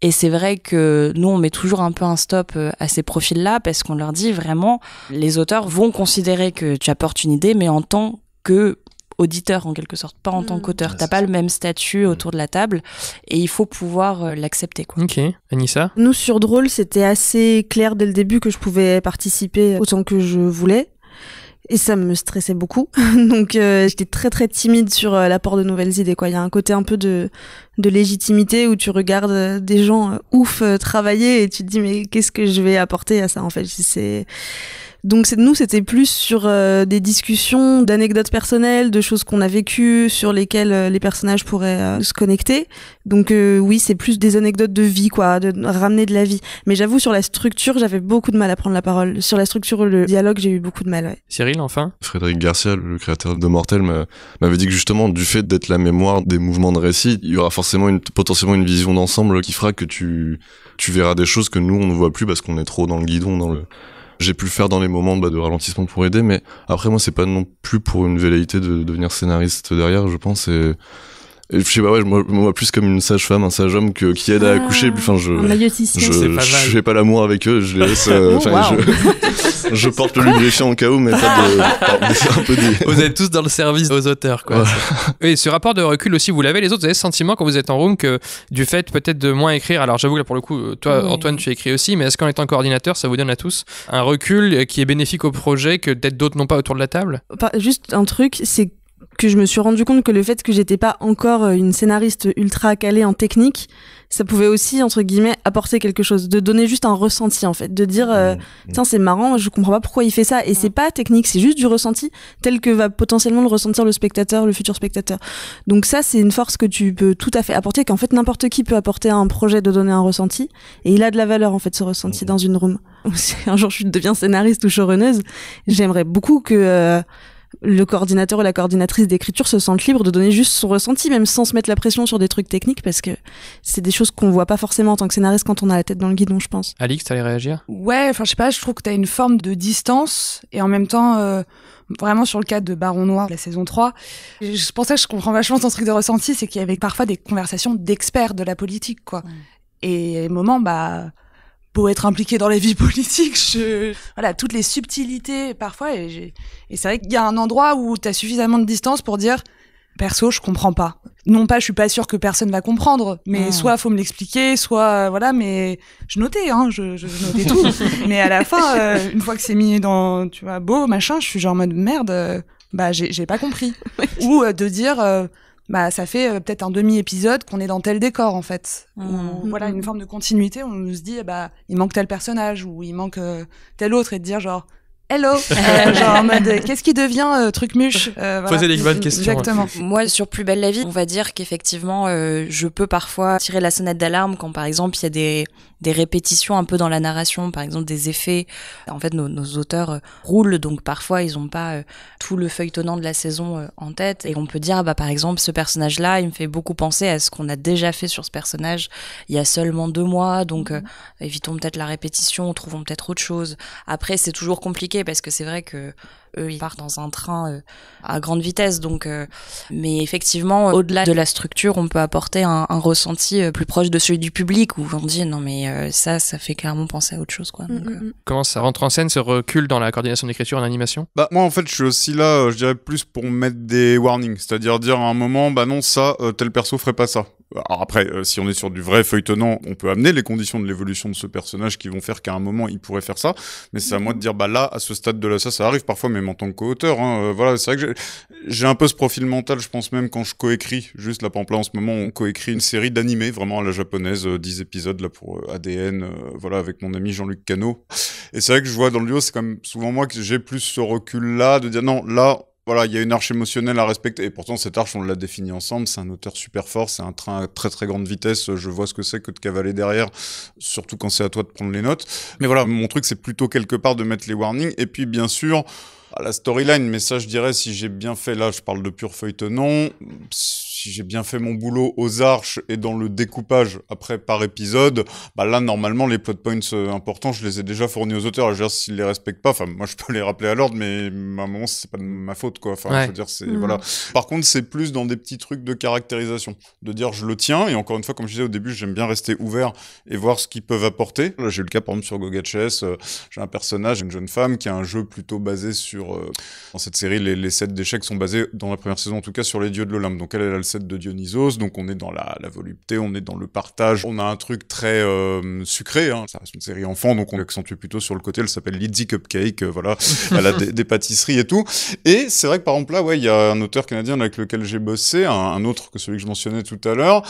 Et c'est vrai que nous, on met toujours un peu un stop euh, à ces profils-là parce qu'on leur dit vraiment, les auteurs vont considérer que tu apportes une idée, mais en tant que auditeur en quelque sorte, pas en tant mm. qu'auteur. T'as pas le même statut mm. autour de la table et il faut pouvoir euh, l'accepter. Quoi. Ok, Anissa Nous sur Drôle, c'était assez clair dès le début que je pouvais participer autant que je voulais. Et ça me stressait beaucoup. Donc euh, j'étais très très timide sur euh, l'apport de nouvelles idées. Quoi. Il y a un côté un peu de, de légitimité où tu regardes des gens ouf travailler et tu te dis mais qu'est-ce que je vais apporter à ça en fait c'est donc nous, c'était plus sur euh, des discussions d'anecdotes personnelles, de choses qu'on a vécues, sur lesquelles euh, les personnages pourraient euh, se connecter. Donc oui, c'est plus des anecdotes de vie, quoi, de ramener de la vie. Mais j'avoue, sur la structure, j'avais beaucoup de mal à prendre la parole. Sur la structure, le dialogue, j'ai eu beaucoup de mal. Ouais. Cyril, enfin Frédéric Garcia, le créateur de Mortel, m'avait dit que justement, du fait d'être la mémoire des mouvements de récit, il y aura forcément une, potentiellement une vision d'ensemble qui fera que tu, tu verras des choses que nous, on ne voit plus parce qu'on est trop dans le guidon, dans le j'ai pu le faire dans les moments bah, de ralentissement pour aider, mais après moi c'est pas non plus pour une velléité de devenir scénariste derrière, je pense. Et je sais pas ouais moi me vois plus comme une sage-femme un sage-homme que qui aide à ah, accoucher enfin je je, pas je fais pas l'amour avec eux je les laisse euh, je, je, porte le lubrifiant au cas où mais pas de, un peu vous êtes tous dans le service aux auteurs quoi et ce rapport de recul aussi vous l'avez les autres vous avez ce sentiment quand vous êtes en room que du fait peut-être de moins écrire alors j'avoue là pour le coup toi Antoine tu écris aussi mais est-ce qu'en étant coordinateur ça vous donne à tous un recul qui est bénéfique au projet que d'être d'autres n'ont pas autour de la table juste un truc c'est que je me suis rendu compte que le fait que j'étais pas encore euh, une scénariste ultra calée en technique, ça pouvait aussi entre guillemets apporter quelque chose, de donner juste un ressenti en fait, de dire euh, mm, mm. tiens c'est marrant, je comprends pas pourquoi il fait ça et c'est pas technique, c'est juste du ressenti tel que va potentiellement le ressentir le spectateur, le futur spectateur. Donc ça c'est une force que tu peux tout à fait apporter, qu'en fait n'importe qui peut apporter à un projet de donner un ressenti et il a de la valeur en fait ce ressenti mm. dans une room. un jour je deviens scénariste ou showrunneuse, j'aimerais beaucoup que euh, le coordinateur ou la coordinatrice d'écriture se sentent libres de donner juste son ressenti, même sans se mettre la pression sur des trucs techniques, parce que c'est des choses qu'on voit pas forcément en tant que scénariste quand on a la tête dans le guidon, je pense. Alix, t'allais réagir Ouais, enfin, je sais pas, je trouve que t'as une forme de distance, et en même temps, euh, vraiment sur le cas de Baron Noir, la saison 3, je pensais que je comprends vachement ton truc de ressenti, c'est qu'il y avait parfois des conversations d'experts de la politique, quoi. Et moment, bah être impliqué dans la vie politique, je... voilà, toutes les subtilités parfois. Et, c'est vrai qu'il y a un endroit où tu as suffisamment de distance pour dire, perso, je comprends pas. Non pas, je suis pas sûr que personne va comprendre, mais soit ah. soit faut me l'expliquer, soit euh, voilà, mais je notais, hein, je, notais tout. mais à la fin, euh, une fois que c'est mis dans, tu vois, beau, machin, je suis genre en mode merde, euh, bah j'ai pas compris. Ou de dire bah ça fait euh, peut-être un demi-épisode qu'on est dans tel décor en fait. Ah. voilà, une mm-hmm. forme de continuité, on nous dit eh bah il manque tel personnage ou il manque euh, tel autre et de dire genre Hello, euh, genre en mode qu'est-ce qui devient truc muche Posez les bonnes questions. Exactement. Moi, sur Plus belle la vie, on va dire qu'effectivement, je peux parfois tirer la sonnette d'alarme quand, par exemple, il y a des des répétitions un peu dans la narration, par exemple des effets. En fait, nos, auteurs euh, roulent, donc parfois ils n'ont pas euh, tout le feuilletonnant de la saison euh, en tête. Et on peut dire, bah, par exemple, ce personnage-là, il me fait beaucoup penser à ce qu'on a déjà fait sur ce personnage il y a seulement deux mois, donc mm-hmm. évitons peut-être la répétition, trouvons peut-être autre chose. Après, c'est toujours compliqué parce que c'est vrai que eux, ils partent dans un train à grande vitesse. Donc, mais effectivement, au-delà de la structure, on peut apporter un, un ressenti plus proche de celui du public où on dit non mais euh, ça, ça fait clairement penser à autre chose. Quoi. Mm, mm, euh. mm. Comment ça rentre en scène, ce recul dans la coordination d'écriture en animation Bah moi, en fait, je suis aussi là, euh, je dirais plus pour mettre des warnings, c'est-à-dire dire à un moment, bah non, ça, tel perso ferait pas ça. Alors après, euh, si on est sur du vrai feuilletonnant, on peut amener les conditions de l'évolution de ce personnage qui vont faire qu'à un moment il pourrait faire ça. Mais c'est à moi de dire, bah là, à ce stade de là ça, ça arrive parfois, même en tant que hein, euh, voilà, c'est vrai que j'ai un peu ce profil mental, je pense même quand je coécris. Juste là, par en ce moment, on coécrit une série d'animés vraiment à la japonaise, euh, 10 épisodes là pour euh, ADN, voilà, avec mon ami Jean-Luc Cano. Et c'est vrai que je vois dans le duo, c'est quand souvent moi que j'ai plus ce recul-là de dire non, là voilà, il y a une arche émotionnelle à respecter. Et pourtant, cette arche, on l'a définie ensemble. C'est un auteur super fort, c'est un train à très très grande vitesse. Je vois ce que c'est que de cavaler derrière, surtout quand c'est à toi de prendre les notes. Mais voilà, mon truc, c'est plutôt quelque part de mettre les warnings. Et puis, bien sûr, la storyline, mais ça, je dirais, si j'ai bien fait, là, je parle de pure feuilleton non j'ai bien fait mon boulot aux arches et dans le découpage après par épisode, bah là normalement les plot points euh, importants, je les ai déjà fournis aux auteurs. Je veux dire s'ils les respectent pas, enfin moi je peux les rappeler à l'ordre, mais à un moment c'est pas de ma faute quoi. Enfin dire c'est mhm. voilà. Par contre c'est plus dans des petits trucs de caractérisation, de dire je le tiens et encore une fois comme je disais au début j'aime bien rester ouvert et voir ce qu'ils peuvent apporter. Là j'ai eu le cas par exemple sur Goga Chess, euh, j'ai un personnage, une jeune femme qui a un jeu plutôt basé sur euh, dans cette série les, sets d'échecs sont basés dans la première saison en tout cas sur les dieux de l'Olympe. Donc elle, elle a le de Dionysos, donc on est dans la, volupté, on est dans le partage, on a un truc très euh, sucré, hein. ça une série enfant, donc on accentue plutôt sur le côté, elle s'appelle Lizzie Cupcake, euh, voilà, elle a des, pâtisseries et tout. Et c'est vrai que par exemple là, ouais, il y a un auteur canadien avec lequel j'ai bossé, un, autre que celui que je mentionnais tout à l'heure,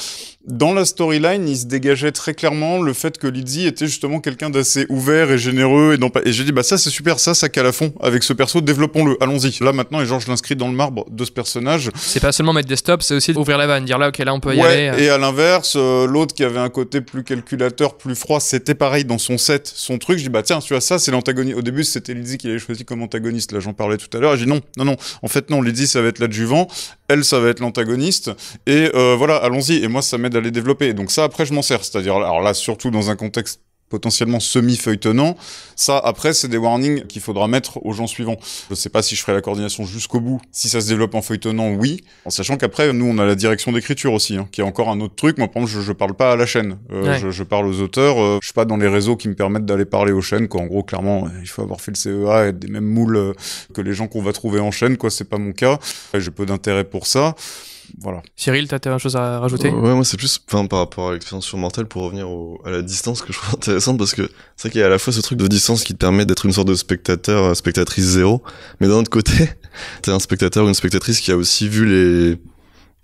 dans la storyline, il se dégageait très clairement le fait que Lizzie était justement quelqu'un d'assez ouvert et généreux, et, et j'ai dit, bah ça c'est super, ça, ça cale à fond, avec ce perso, développons-le, allons-y. Là maintenant, et genre je l'inscris dans le marbre de ce personnage. C'est pas seulement mettre des stops, c'est aussi ouvrir la vanne, dire là, ok, là on peut y aller. Et à l'inverse, euh, l'autre qui avait un côté plus calculateur, plus froid, c'était pareil dans son set, son truc. Je dis, bah tiens, tu vois, ça, c'est l'antagoniste. Au début, c'était Lizzie qui l'avait choisi comme antagoniste. Là, j'en parlais tout à l'heure. J'ai dit non, non, non. En fait, non, Lizzie, ça va être l'adjuvant. Elle, ça va être l'antagoniste. Et euh, voilà, allons-y. Et moi, ça m'aide à les développer. Donc ça, après, je m'en sers. C'est-à-dire, alors là, surtout dans un contexte potentiellement semi-feuilletonnant. Ça, après, c'est des warnings qu'il faudra mettre aux gens suivants. Je ne sais pas si je ferai la coordination jusqu'au bout. Si ça se développe en feuilletonnant, oui. En sachant qu'après, nous, on a la direction d'écriture aussi, hein, qui est encore un autre truc. Moi, par exemple, je, ne parle pas à la chaîne. Euh, je, parle aux auteurs. Je euh, je suis pas dans les réseaux qui me permettent d'aller parler aux chaînes. Quoi. En gros, clairement, euh, il faut avoir fait le CEA et être des mêmes moules que les gens qu'on va trouver en chaîne. Quoi, c'est pas mon cas. J'ai peu d'intérêt pour ça voilà. Cyril, t'as quelque chose à rajouter euh, Ouais, moi c'est plus par rapport à l'expérience sur pour revenir à la distance que je trouve intéressante parce que c'est vrai qu'il y a à la fois ce truc de distance qui te permet d'être une sorte de spectateur, euh, spectatrice zéro, mais d'un autre côté, t'es un spectateur ou une spectatrice qui a aussi vu les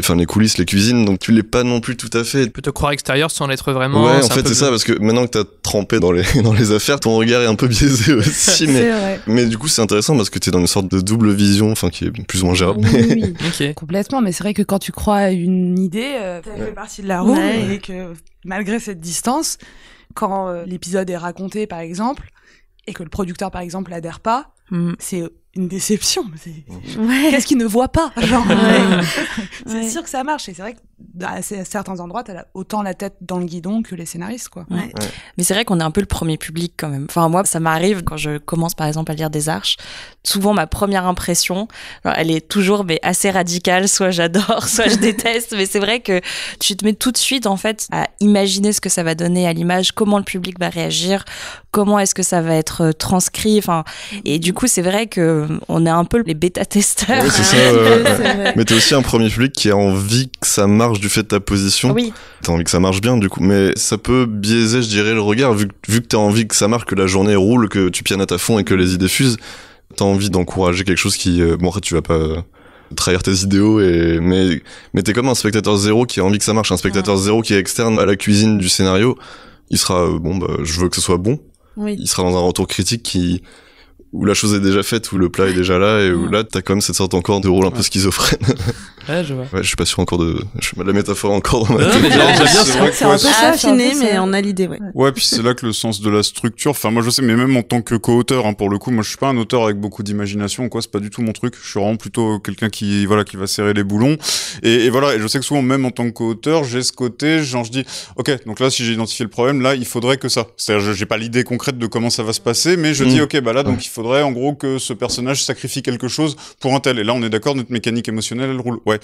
enfin les coulisses, les cuisines, donc tu l'es pas non plus tout à fait. Tu peux te croire extérieur sans l'être vraiment. Ouais, en fait c'est ça parce que maintenant que t'as trempé dans les dans les affaires, ton regard est un peu biaisé aussi. mais mais du coup c'est intéressant parce que t'es dans une sorte de double vision, enfin qui est plus ou moins gérable. Oui, complètement. Mais c'est vrai que quand tu crois à une idée, euh, fait partie de la roue et que malgré cette distance, quand euh, l'épisode est raconté par exemple et que le producteur par exemple adhère pas, mm. c'est une déception. Mmh. Qu'est-ce qu'il ne voit pas c'est sûr que ça marche. Et c'est vrai que bah, à certains endroits, elle a autant la tête dans le guidon que les scénaristes, quoi. Mais c'est vrai qu'on est un peu le premier public quand même. Enfin, moi, ça m'arrive quand je commence par exemple à lire des arches. Souvent, ma première impression, elle est toujours mais assez radicale. Soit j'adore, soit je déteste. Mais c'est vrai que tu te mets tout de suite en fait à imaginer ce que ça va donner à l'image, comment le public va réagir, comment est-ce que ça va être euh, transcrit. Enfin, et du coup, c'est vrai que euh, on est un peu les bêta testeurs. Ouais, c'est ça, Mais t'es aussi un premier public qui a envie que ça marche du fait de ta position. T'as envie que ça marche bien, du coup. Mais ça peut biaiser, je dirais, le regard. Vu, vu que t'as envie que ça marche, que la journée roule, que tu pianes à ta fond et que les idées fusent, t'as envie d'encourager quelque chose qui, euh, bon, en tu vas pas trahir tes idéaux et mais mais t'es comme un spectateur zéro qui a envie que ça marche un spectateur ah. zéro qui est externe à la cuisine du scénario il sera euh, bon bah je veux que ce soit bon il sera dans un retour critique qui où la chose est déjà faite, où le plat est déjà là, et où là, t'as quand même cette sorte encore de rôle un peu schizophrène. Ouais, je vois. Ouais, je suis pas sûr encore de, je la métaphore encore dans ma tête. C'est un peu ah, affiné, mais on a l'idée, ouais. Ouais, puis c'est là que le sens de la structure, enfin, moi je sais, mais même en tant que co-auteur, hein, pour le coup, moi je suis pas un auteur avec beaucoup d'imagination, quoi, c'est pas du tout mon truc. Je suis vraiment plutôt quelqu'un qui, voilà, qui va serrer les boulons. Et, voilà, et je sais que souvent, même en tant que co-auteur, j'ai ce côté, genre, je dis, ok, donc là, si j'ai identifié le problème, là, il faudrait que ça. C'est-à-dire, j'ai pas l'idée concrète de comment ça va se passer, mais je mm. dis, ok, bah là, donc il faut faudrait en gros que ce personnage sacrifie quelque chose pour un tel. Et là, on est d'accord, notre mécanique émotionnelle, elle roule. Ouais.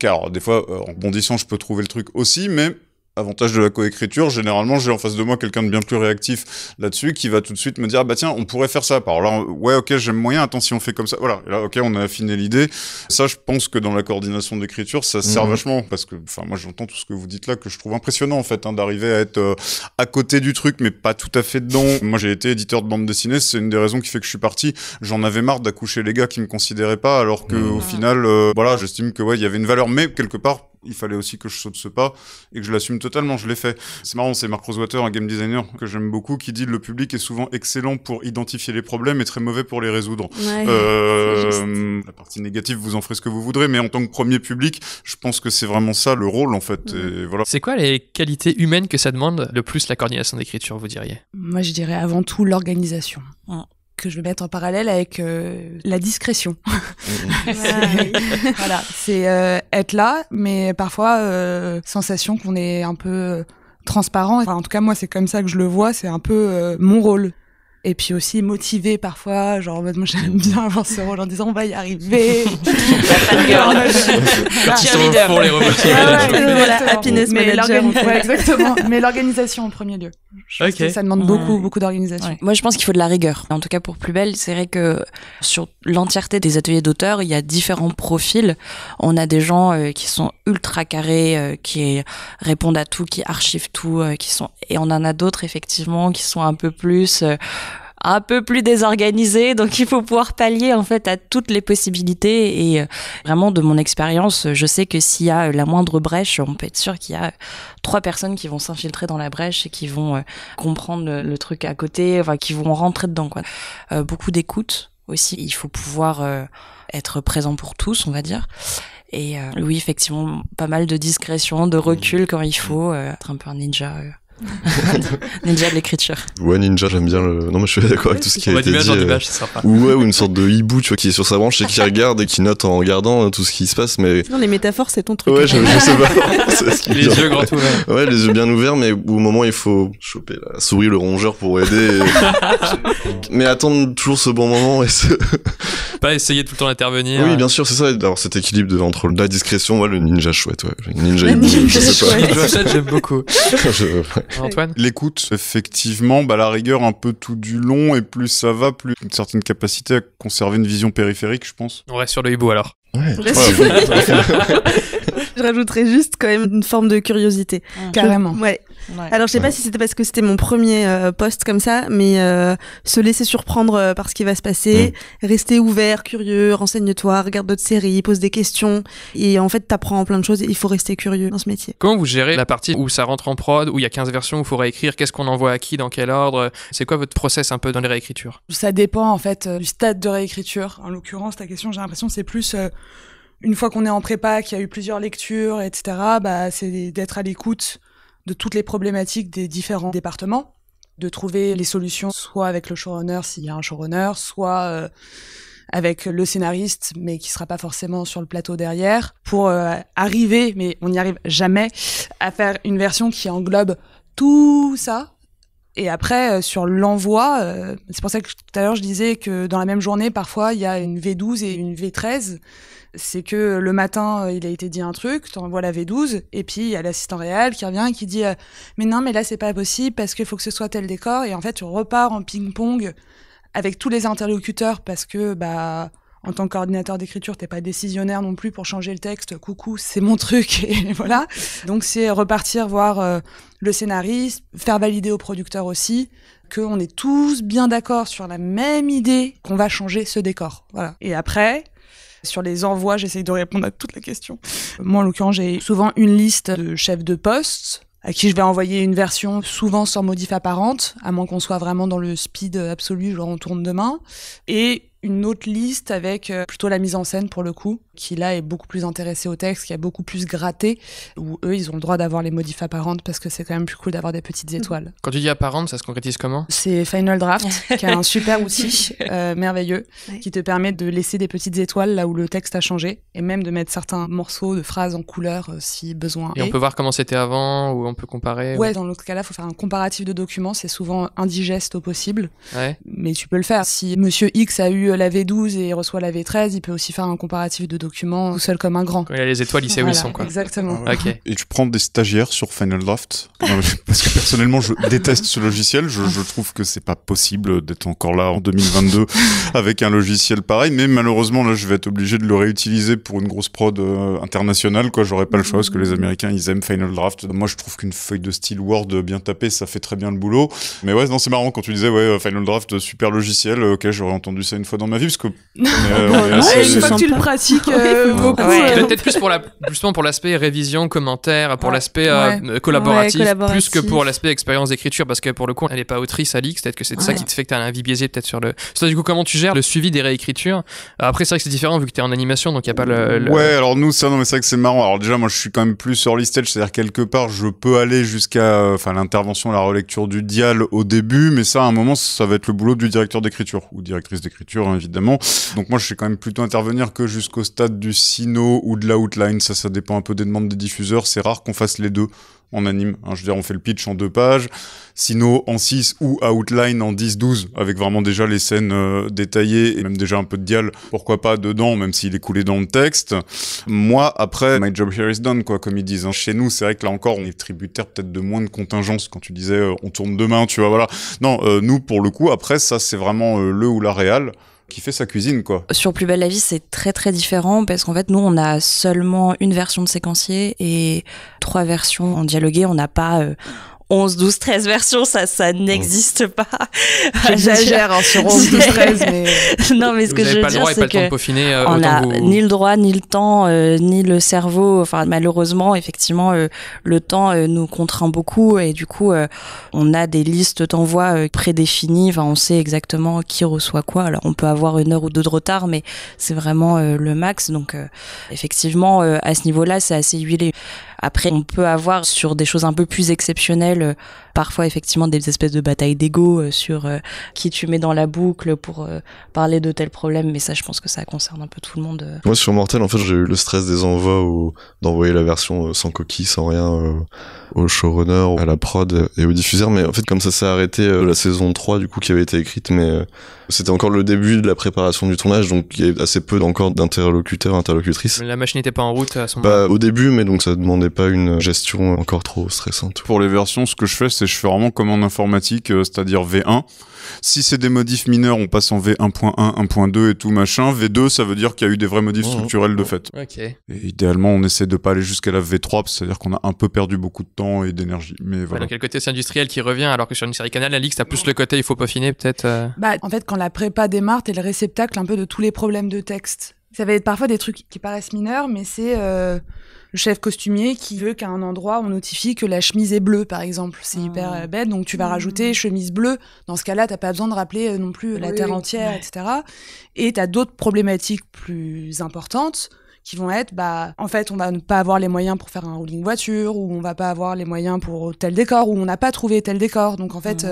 car des fois, euh, en bondissant, je peux trouver le truc aussi, mais avantage de la coécriture, généralement j'ai en face de moi quelqu'un de bien plus réactif là-dessus qui va tout de suite me dire ah bah tiens on pourrait faire ça. Alors là ouais ok j'aime moyen, attends si on fait comme ça, voilà. là ok on a affiné l'idée. Ça je pense que dans la coordination d'écriture ça sert mhm. vachement parce que enfin moi j'entends tout ce que vous dites là que je trouve impressionnant en fait hein, d'arriver à être euh, à côté du truc mais pas tout à fait dedans. moi j'ai été éditeur de bande dessinée, c'est une des raisons qui fait que je suis parti. J'en avais marre d'accoucher les gars qui me considéraient pas alors que mhm. au final euh, voilà j'estime que ouais il y avait une valeur mais quelque part il fallait aussi que je saute ce pas et que je l'assume totalement, je l'ai fait. C'est marrant, c'est Mark Rosewater, un game designer que j'aime beaucoup, qui dit le public est souvent excellent pour identifier les problèmes et très mauvais pour les résoudre. Euh, la partie négative, vous en ferez ce que vous voudrez, mais en tant que premier public, je pense que c'est vraiment ça le rôle en fait. voilà. C'est quoi les qualités humaines que ça demande le plus la coordination d'écriture, vous diriez Moi, je dirais avant tout l'organisation que je vais mettre en parallèle avec euh, la discrétion. voilà, c'est euh, être là, mais parfois euh, sensation qu'on est un peu transparent. en tout cas, moi, c'est comme ça que je le vois. C'est un peu mon rôle et puis aussi motivé parfois, genre moi j'aime bien avoir ce rôle en disant on va y arriver. pour les ah remotiver. mais exactement. Mais l'organisation en premier lieu. Je ça demande mm. beaucoup, beaucoup d'organisation. Moi je pense qu'il faut de la rigueur. En tout cas pour Plus Belle, c'est vrai que sur l'entièreté des ateliers d'auteurs, il y a différents profils. On a des gens euh, qui sont ultra carrés, euh, qui répondent à tout, qui archivent tout, euh, qui sont et on en a d'autres effectivement qui sont un peu plus un peu plus désorganisé. Donc il faut pouvoir pallier en fait à toutes les possibilités. Et euh, vraiment de mon expérience, je sais que s'il y a euh, la moindre brèche, on peut être sûr qu'il y a euh, trois personnes qui vont s'infiltrer dans la brèche et qui vont comprendre le, truc à côté, enfin qui vont rentrer dedans. Quoi. beaucoup d'écoute aussi. Il faut pouvoir être présent pour tous, on va dire. Et oui, effectivement, pas mal de discrétion, de recul mmh. quand il mmh. faut, être un peu un ninja. ninja de l'écriture. Ouais, ninja, j'aime bien le. Non, mais je suis d'accord avec tout ce qui a été dit. Euh, ou ouais, ou une sorte de hibou, tu vois, qui est sur sa branche et qui regarde et qui note en regardant euh, tout ce qui se passe. Mais non, les métaphores, c'est ton truc. Ouais, je, sais pas. les yeux grands ouverts. Ouais, les yeux bien ouverts, mais au moment il faut choper la souris, le rongeur pour aider. mais attendre toujours ce bon moment et ce pas essayer tout le temps d'intervenir. Oui, bien sûr, c'est ça, d'avoir cet équilibre entre la discrétion, ouais, le ninja chouette, ouais. Ninja, ninja je sais j'aime beaucoup. Antoine L'écoute, effectivement, bah, la rigueur un peu tout du long, et plus ça va, plus une certaine capacité à conserver une vision périphérique, je pense. On reste sur le hibou alors. Ouais. je rajouterais juste quand même une forme de curiosité. carrément. Ouais, alors, je sais pas si c'était parce que c'était mon premier euh, poste comme ça, mais euh, se laisser surprendre euh, par ce qui va se passer, mm. rester ouvert, curieux, renseigne-toi, regarde d'autres séries, pose des questions. Et en fait, t'apprends plein de choses et il faut rester curieux dans ce métier. Comment vous gérez la partie où ça rentre en prod, où il y a 15 versions, où il faut réécrire, qu'est-ce qu'on envoie à qui, dans quel ordre C'est quoi votre process un peu dans les réécritures Ça dépend en fait du stade de réécriture. En l'occurrence, ta question, j'ai l'impression, c'est plus. une fois qu'on est en prépa, qu'il y a eu plusieurs lectures, etc., bah, c'est d'être à l'écoute de toutes les problématiques des différents départements, de trouver les solutions soit avec le showrunner s'il y a un showrunner, soit euh, avec le scénariste mais qui sera pas forcément sur le plateau derrière pour euh, arriver mais on n'y arrive jamais à faire une version qui englobe tout ça et après, euh, sur l'envoi, c'est pour ça que tout à l'heure je disais que dans la même journée, parfois, il y a une V12 et une V13 c'est que le matin, euh, il a été dit un truc, envoies la V12, et puis il y a l'assistant réel qui revient et qui dit euh, Mais non, mais là, c'est pas possible parce qu'il faut que ce soit tel décor. Et en fait, tu repars en ping-pong avec tous les interlocuteurs parce que, bah, en tant qu'ordinateur d'écriture, t'es pas décisionnaire non plus pour changer le texte. Coucou, c'est mon truc, et voilà. Donc, c'est repartir voir euh, le scénariste, faire valider au producteur aussi qu'on est tous bien d'accord sur la même idée qu'on va changer ce décor. Voilà. Et après, sur les envois, j'essaye de répondre à toute la question. Moi, en l'occurrence, j'ai souvent une liste de chefs de poste à qui je vais envoyer une version souvent sans modif apparente, à moins qu'on soit vraiment dans le speed absolu, genre on tourne demain, et une autre liste avec euh, plutôt la mise en scène pour le coup, qui là est beaucoup plus intéressé au texte, qui a beaucoup plus gratté, où eux, ils ont le droit d'avoir les modifs apparentes parce que c'est quand même plus cool d'avoir des petites mhm. étoiles. Quand tu dis apparente, ça se concrétise comment C'est Final Draft, qui a un super outil euh, merveilleux, qui te permet de laisser des petites étoiles là où le texte a changé, et même de mettre certains morceaux de phrases en couleur euh, si besoin. Et, on peut voir comment c'était avant, ou on peut comparer Ouais, dans l'autre cas-là, il faut faire un comparatif de documents, c'est souvent indigeste au possible, mais tu peux le faire. Si Monsieur X a eu la V12 et reçoit la V13, il peut aussi faire un comparatif de documents document tout seul comme un grand. il y a les étoiles, où ils sont, quoi. Exactement. Ah Et tu prends des stagiaires sur Final Draft Parce que personnellement, je déteste ce logiciel. Je, trouve que c'est pas possible d'être encore là en 2022 avec un logiciel pareil. Mais malheureusement, là, je vais être obligé de le réutiliser pour une grosse prod euh, internationale, quoi. J'aurais pas le choix parce que les Américains, ils aiment Final Draft. Moi, je trouve qu'une feuille de style Word bien tapée, ça fait très bien le boulot. Mais ouais, non, c'est marrant quand tu disais, ouais, euh, Final Draft, super logiciel. Euh, ok, j'aurais entendu ça une fois dans ma vie parce que. ouais, une fois que tu le pratiques, euh, euh, peut-être plus pour la, justement pour l'aspect révision, commentaire, pour l'aspect euh, collaboratif, plus que pour l'aspect expérience d'écriture, parce que pour le coup, elle n'est pas autrice, Alix. Peut-être que c'est ça qui te fait que tu as un avis biaisé, peut-être sur le. Ça, du coup, comment tu gères le suivi des réécritures Après, c'est vrai que c'est différent vu que tu es en animation, donc il n'y a pas le, Ouais, alors nous, ça, non, mais c'est vrai que c'est marrant. Alors déjà, moi, je suis quand même plus sur l'istage, c'est-à-dire quelque part, je peux aller jusqu'à enfin l'intervention, la relecture du dial au début, mais ça, à un moment, ça va être le boulot du directeur d'écriture ou directrice d'écriture, évidemment. Donc moi, je suis quand même plutôt intervenir que jusqu'au stade du Sino ou de l'outline. Ça, ça dépend un peu des demandes des diffuseurs. C'est rare qu'on fasse les deux en anime. Hein. je veux dire, on fait le pitch en deux pages, Sino en 6 ou Outline en 10-12, avec vraiment déjà les scènes euh, détaillées et même déjà un peu de dial, pourquoi pas dedans, même s'il est coulé dans le texte. Moi, après, my job here is done, quoi, comme ils disent. Hein. Chez nous, c'est vrai que là encore, on est tributaire peut-être de moins de contingences quand tu disais euh, on tourne demain, tu vois, voilà. Non, euh, nous, pour le coup, après, ça, c'est vraiment le ou la réal qui fait sa cuisine, quoi. Sur Plus belle la vie, c'est très très différent parce qu'en fait, nous, on a seulement une version de séquencier et trois versions en dialogué. On n'a pas, euh, 11, 12, 13 versions, ça, ça n'existe pas. J'exagère hein, sur 11, 12, 13, mais... non, mais ce que je veux pas dire, c'est que... Peaufiner, euh, on n'a ni le droit, ni le temps, euh, ni le cerveau. Enfin, malheureusement, effectivement, euh, le temps nous contraint beaucoup et du coup, on a des listes d'envoi prédéfinies. Enfin, on sait exactement qui reçoit quoi. Alors, on peut avoir une heure ou deux de retard, mais c'est vraiment le max. Donc, effectivement, à ce niveau-là, c'est assez huilé. Après, on peut avoir sur des choses un peu plus exceptionnelles euh, parfois effectivement des espèces de batailles d'ego euh, sur euh, qui tu mets dans la boucle pour euh, parler de tel problème, mais ça je pense que ça concerne un peu tout le monde. Moi sur Mortel en fait j'ai eu le stress des envois ou d'envoyer la version sans coquille, sans rien au showrunner, à la prod et au diffuseur, mais en fait comme ça s'est arrêté la saison 3 du coup qui avait été écrite, mais c'était encore le début de la préparation du tournage, donc il y avait assez peu encore d'interlocuteurs, interlocutrices. La machine n'était pas en route à son bah, Au début, mais donc ça demandait pas une gestion encore trop stressante. Pour les versions, ce que je fais, c'est je fais vraiment comme en informatique, euh, c'est-à-dire V1. Si c'est des modifs mineurs, on passe en V1.1, 1.2 et tout machin. V2, ça veut dire qu'il y a eu des vrais modifs mmh. structurels de mmh. fait. ok Et idéalement, on essaie de pas aller jusqu'à la V3, c'est-à-dire qu'on a un peu perdu beaucoup de temps et d'énergie. Mais voilà. Ouais, donc, il côté industriel qui revient, alors que sur une série canal, la Ligue, t'as plus mmh. le côté il faut peaufiner peut-être. Euh. Bah, en fait, quand la prépa démarre, t'es le réceptacle un peu de tous les problèmes de texte. Ça va être parfois des trucs qui paraissent mineurs, mais c'est euh, chef costumier qui veut qu'à un endroit on notifie que la chemise est bleue par exemple c'est ah. hyper euh, bête donc tu vas hmm. rajouter chemise bleue dans ce cas-là t'as pas besoin de rappeler euh, non plus euh, la terre entière etc et t'as d'autres problématiques plus importantes qui vont être bah en fait on va ne pas avoir les moyens pour faire un rolling voiture ou on va pas avoir les moyens pour tel décor ou on n'a pas trouvé tel décor donc en fait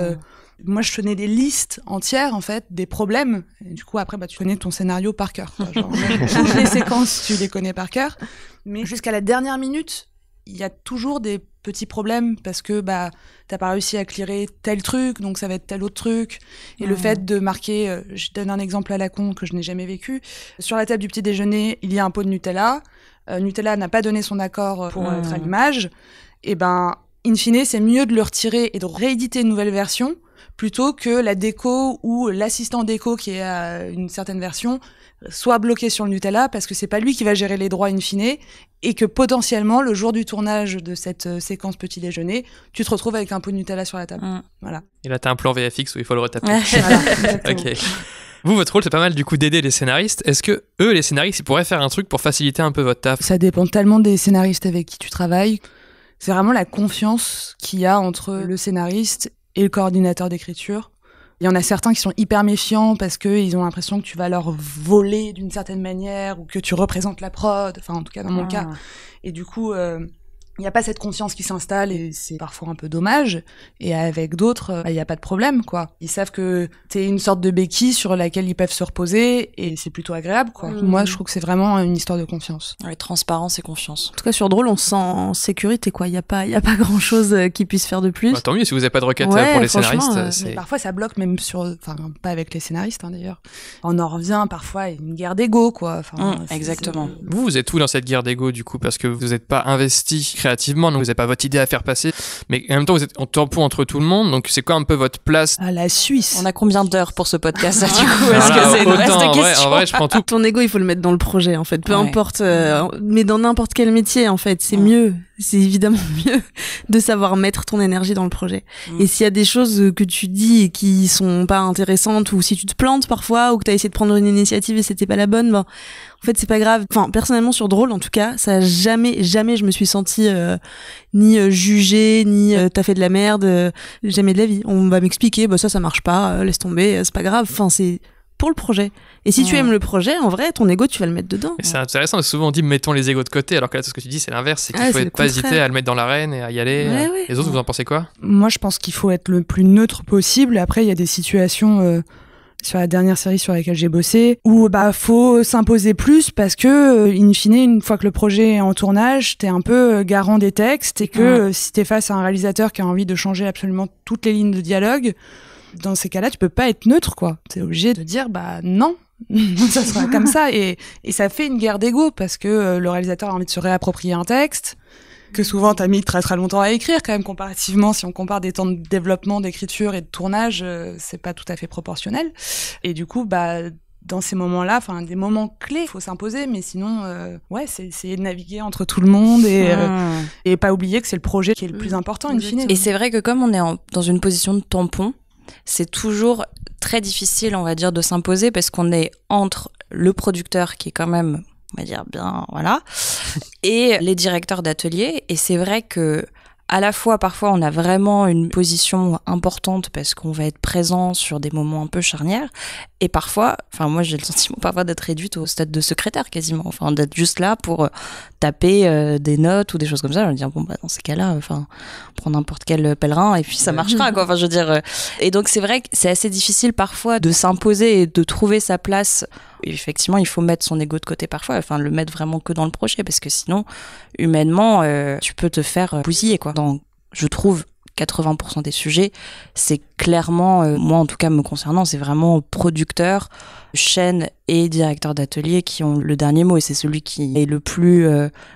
moi, je tenais des listes entières, en fait, des problèmes. du coup, après, bah, tu connais ton scénario par cœur. Genre, toutes les séquences, tu les connais par cœur. Mais jusqu'à la dernière minute, il y a toujours des petits problèmes parce que bah t'as pas réussi à clearer tel truc donc ça va être tel autre truc et le fait de marquer euh, je donne un exemple à la con que je n'ai jamais vécu sur la table du petit déjeuner il y a un pot de Nutella euh, Nutella n'a pas donné son accord euh, pour notre être à l'image et ben in fine c'est mieux de le retirer et de rééditer une nouvelle version plutôt que la déco ou l'assistant déco qui est à une certaine version soit bloqué sur le Nutella parce que c'est pas lui qui va gérer les droits in fine et que potentiellement le jour du tournage de cette euh, séquence petit déjeuner, tu te retrouves avec un pot de Nutella sur la table. Mm. Voilà. Et là tu as un plan VFX où il faut le retaper. OK. Vous, votre rôle, c'est pas mal du coup d'aider les scénaristes. Est-ce que eux, les scénaristes, ils pourraient faire un truc pour faciliter un peu votre taf Ça dépend tellement des scénaristes avec qui tu travailles. C'est vraiment la confiance qu'il y a entre le scénariste et le coordinateur d'écriture. Il y en a certains qui sont hyper méfiants parce qu'ils ont l'impression que tu vas leur voler d'une certaine manière ou que tu représentes la prod, enfin en tout cas dans mon ah. cas. Et du coup, euh, il n'y a pas cette confiance qui s'installe et c'est parfois un peu dommage. Et avec d'autres, bah, il n'y a pas de problème, quoi. Ils savent que c'est une sorte de béquille sur laquelle ils peuvent se reposer et c'est plutôt agréable, quoi. Mmh. Moi, je trouve que c'est vraiment une histoire de confiance. Ouais, transparence et confiance. En tout cas, sur Drôle, on se sent en sécurité, quoi. Il n'y a pas, pas grand chose euh, qui puisse faire de plus. Bah, tant mieux si vous n'avez pas de requête euh, pour les scénaristes. Euh, parfois, ça bloque même sur, enfin, pas avec les scénaristes, hein, d'ailleurs. On en revient parfois à une guerre d'ego, quoi. Mmh, exactement. Vous, vous êtes où dans cette guerre d'ego, du coup, parce que vous n'êtes pas investi créativement, donc vous n'avez pas votre idée à faire passer, mais en même temps vous êtes en tampon entre tout le monde, donc c'est quoi un peu votre place À ah, la Suisse On a combien d'heures pour ce podcast du ah. coup Est-ce ah, que c'est une reste en, en vrai, je prends tout. Ton ego, il faut le mettre dans le projet en fait, peu importe, euh, mais dans n'importe quel métier en fait, c'est mieux c'est évidemment mieux de savoir mettre ton énergie dans le projet. Mm. Et s'il y a des choses que tu dis et qui sont pas intéressantes ou si tu te plantes parfois ou que tu as essayé de prendre une initiative et c'était pas la bonne, ben en fait c'est pas grave. Enfin personnellement sur drôle en tout cas, ça jamais jamais je me suis sentie euh, ni euh, jugée ni euh, t'as fait de la merde, euh, jamais de la vie. On va m'expliquer bah ça ça marche pas, laisse tomber, c'est pas grave. Enfin c'est pour le projet. Et si tu aimes le projet, en vrai, ton ego, tu vas le mettre dedans. C'est intéressant, souvent on dit mettons les égos de côté, alors que là, tout ce que tu dis, c'est l'inverse, c'est qu'il ne ah, faut pas hésiter à le mettre dans l'arène et à y aller. Les autres, vous en pensez quoi Moi, je pense qu'il faut être le plus neutre possible. Après, il y a des situations. Euh, sur la dernière série sur laquelle j'ai bossé, où bah faut s'imposer plus parce que euh, in fine, une fois que le projet est en tournage, tu es un peu euh, garant des textes et que si tu es face à un réalisateur qui a envie de changer absolument toutes les lignes de dialogue, dans ces cas-là, tu peux pas être neutre, quoi. T'es obligé de dire, bah non, ça sera comme ça. Et, et ça fait une guerre d'ego parce que euh, le réalisateur a envie de se réapproprier un texte que souvent t'as mis très très longtemps à écrire quand même comparativement si on compare des temps de développement d'écriture et de tournage euh, c'est pas tout à fait proportionnel et du coup bah dans ces moments-là, enfin des moments clés, faut s'imposer, mais sinon, euh, ouais, c'est essayer de naviguer entre tout le monde et, ah. et pas oublier que c'est le projet qui est le plus important, in fine. Et c'est vrai que comme on est dans une position de tampon, c'est toujours très difficile, on va dire, de s'imposer parce qu'on est entre le producteur qui est quand même, on va dire, bien, voilà, et les directeurs d'atelier. Et c'est vrai que à la fois parfois on a vraiment une position importante parce qu'on va être présent sur des moments un peu charnières et parfois enfin moi j'ai le sentiment parfois d'être réduite au stade de secrétaire quasiment enfin d'être juste là pour euh, taper euh, des notes ou des choses comme ça je me dis, bon bah, dans ces cas-là euh, enfin prendre n'importe quel pèlerin et puis ça marchera quoi enfin je veux dire et donc c'est vrai que c'est assez difficile parfois de s'imposer et de trouver sa place effectivement, il faut mettre son ego de côté parfois, enfin le mettre vraiment que dans le projet, parce que sinon, humainement, euh, tu peux te faire euh, bousiller quoi. donc je trouve 80% des sujets, c'est clairement, euh, moi en tout cas me concernant, c'est vraiment producteur chaîne et directeur d'atelier qui ont le dernier mot et c'est celui qui est le plus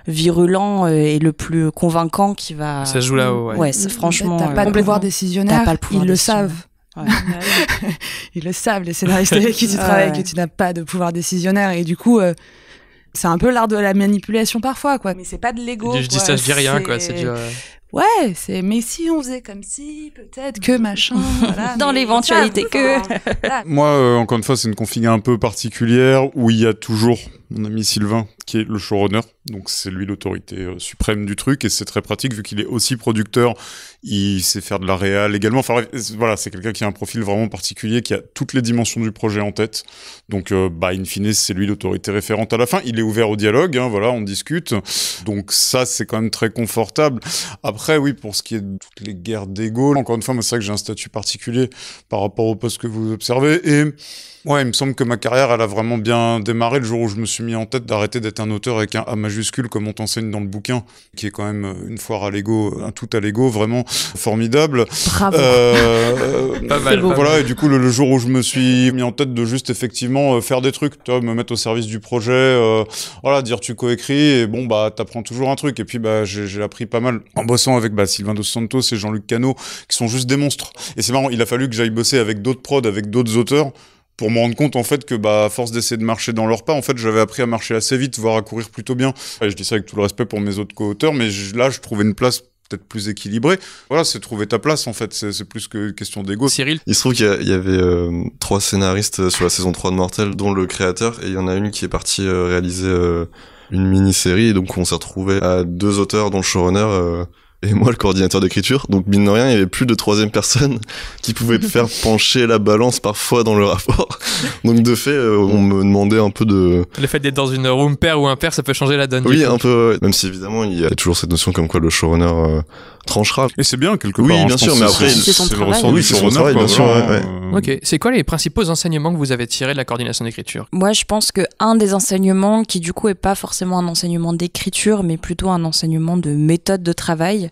virulent et le plus convaincant qui va. Ça joue là-haut, ouais. ouais franchement. T'as pas, pas, le pouvoir décisionnaire, ils le savent. Ouais. Ils le savent, les scénaristes avec qui tu travailles, que tu n'as pas de pouvoir décisionnaire. Et du coup, euh, c'est un peu l'art de la manipulation parfois, quoi. Mais c'est pas de l'ego. Je dis ça, je dis rien, quoi. C'est du, ouais, c'est mais si on faisait comme si, peut-être que machin. Dans l'éventualité que. Moi, euh, encore une fois, c'est une config un peu particulière où il y a toujours mon ami Sylvain qui est le showrunner, donc c'est lui l'autorité euh, suprême du truc et c'est très pratique vu qu'il est aussi producteur, il sait faire de la réal également. Enfin voilà, c'est quelqu'un qui a un profil vraiment particulier, qui a toutes les dimensions du projet en tête. Donc euh, bah in fine, c'est lui l'autorité référente à la fin. Il est ouvert au dialogue, hein, voilà, on discute. Donc ça c'est quand même très confortable. Après après, oui, pour ce qui est de toutes les guerres d'égaux. encore une fois, c'est vrai que j'ai un statut particulier par rapport au poste que vous observez et Ouais, il me semble que ma carrière, elle a vraiment bien démarré le jour où je me suis mis en tête d'arrêter d'être un auteur avec un A majuscule, comme on t'enseigne dans le bouquin, qui est quand même euh, une foire à l'ego, euh, un tout à l'ego, vraiment formidable. Bravo. Euh, euh Voilà, et du coup, le, jour où je me suis mis en tête de juste effectivement faire des trucs, tu me mettre au service du projet, voilà, dire tu coécris, et bon, bah, t'apprends toujours un truc. Et puis, bah, j'ai appris pas mal en bossant avec bah, Sylvain Dos Santos et Jean-Luc Cano, qui sont juste des monstres. Et c'est marrant, il a fallu que j'aille bosser avec d'autres prods, avec d'autres auteurs, pour me rendre compte en fait que bah à force d'essayer de marcher dans leur pas en fait j'avais appris à marcher assez vite voire à courir plutôt bien et je dis ça avec tout le respect pour mes autres co-auteurs mais là je trouvais une place peut-être plus équilibrée. Voilà, c'est trouver ta place en fait, c'est plus que question d'ego. Cyril Il se trouve qu'il y, avait euh, trois scénaristes sur la saison 3 de Mortel, dont le créateur, et il y en a une qui est partie euh, réaliser euh, une mini-série, et donc on s'est retrouvé à deux auteurs, dont le showrunner et moi le coordinateur d'écriture. Donc mine de rien, il y avait plus de troisième personne qui pouvait faire pencher la balance parfois dans le rapport. Donc de fait, euh, on me demandait un peu de... Le fait d'être dans une room pair ou un pair, ça peut changer la donne. Oui, un peu, même si évidemment, il y a toujours cette notion comme quoi le showrunner... Euh, tranchera. Et c'est bien quelque part. Oui, hein, bien sûr, mais après, c'est son travail. c'est son travail, bien sûr. Euh, ok, c'est quoi les principaux enseignements que vous avez tirés de la coordination d'écriture Moi, je pense que un des enseignements qui du coup est pas forcément un enseignement d'écriture, mais plutôt un enseignement de méthode de travail,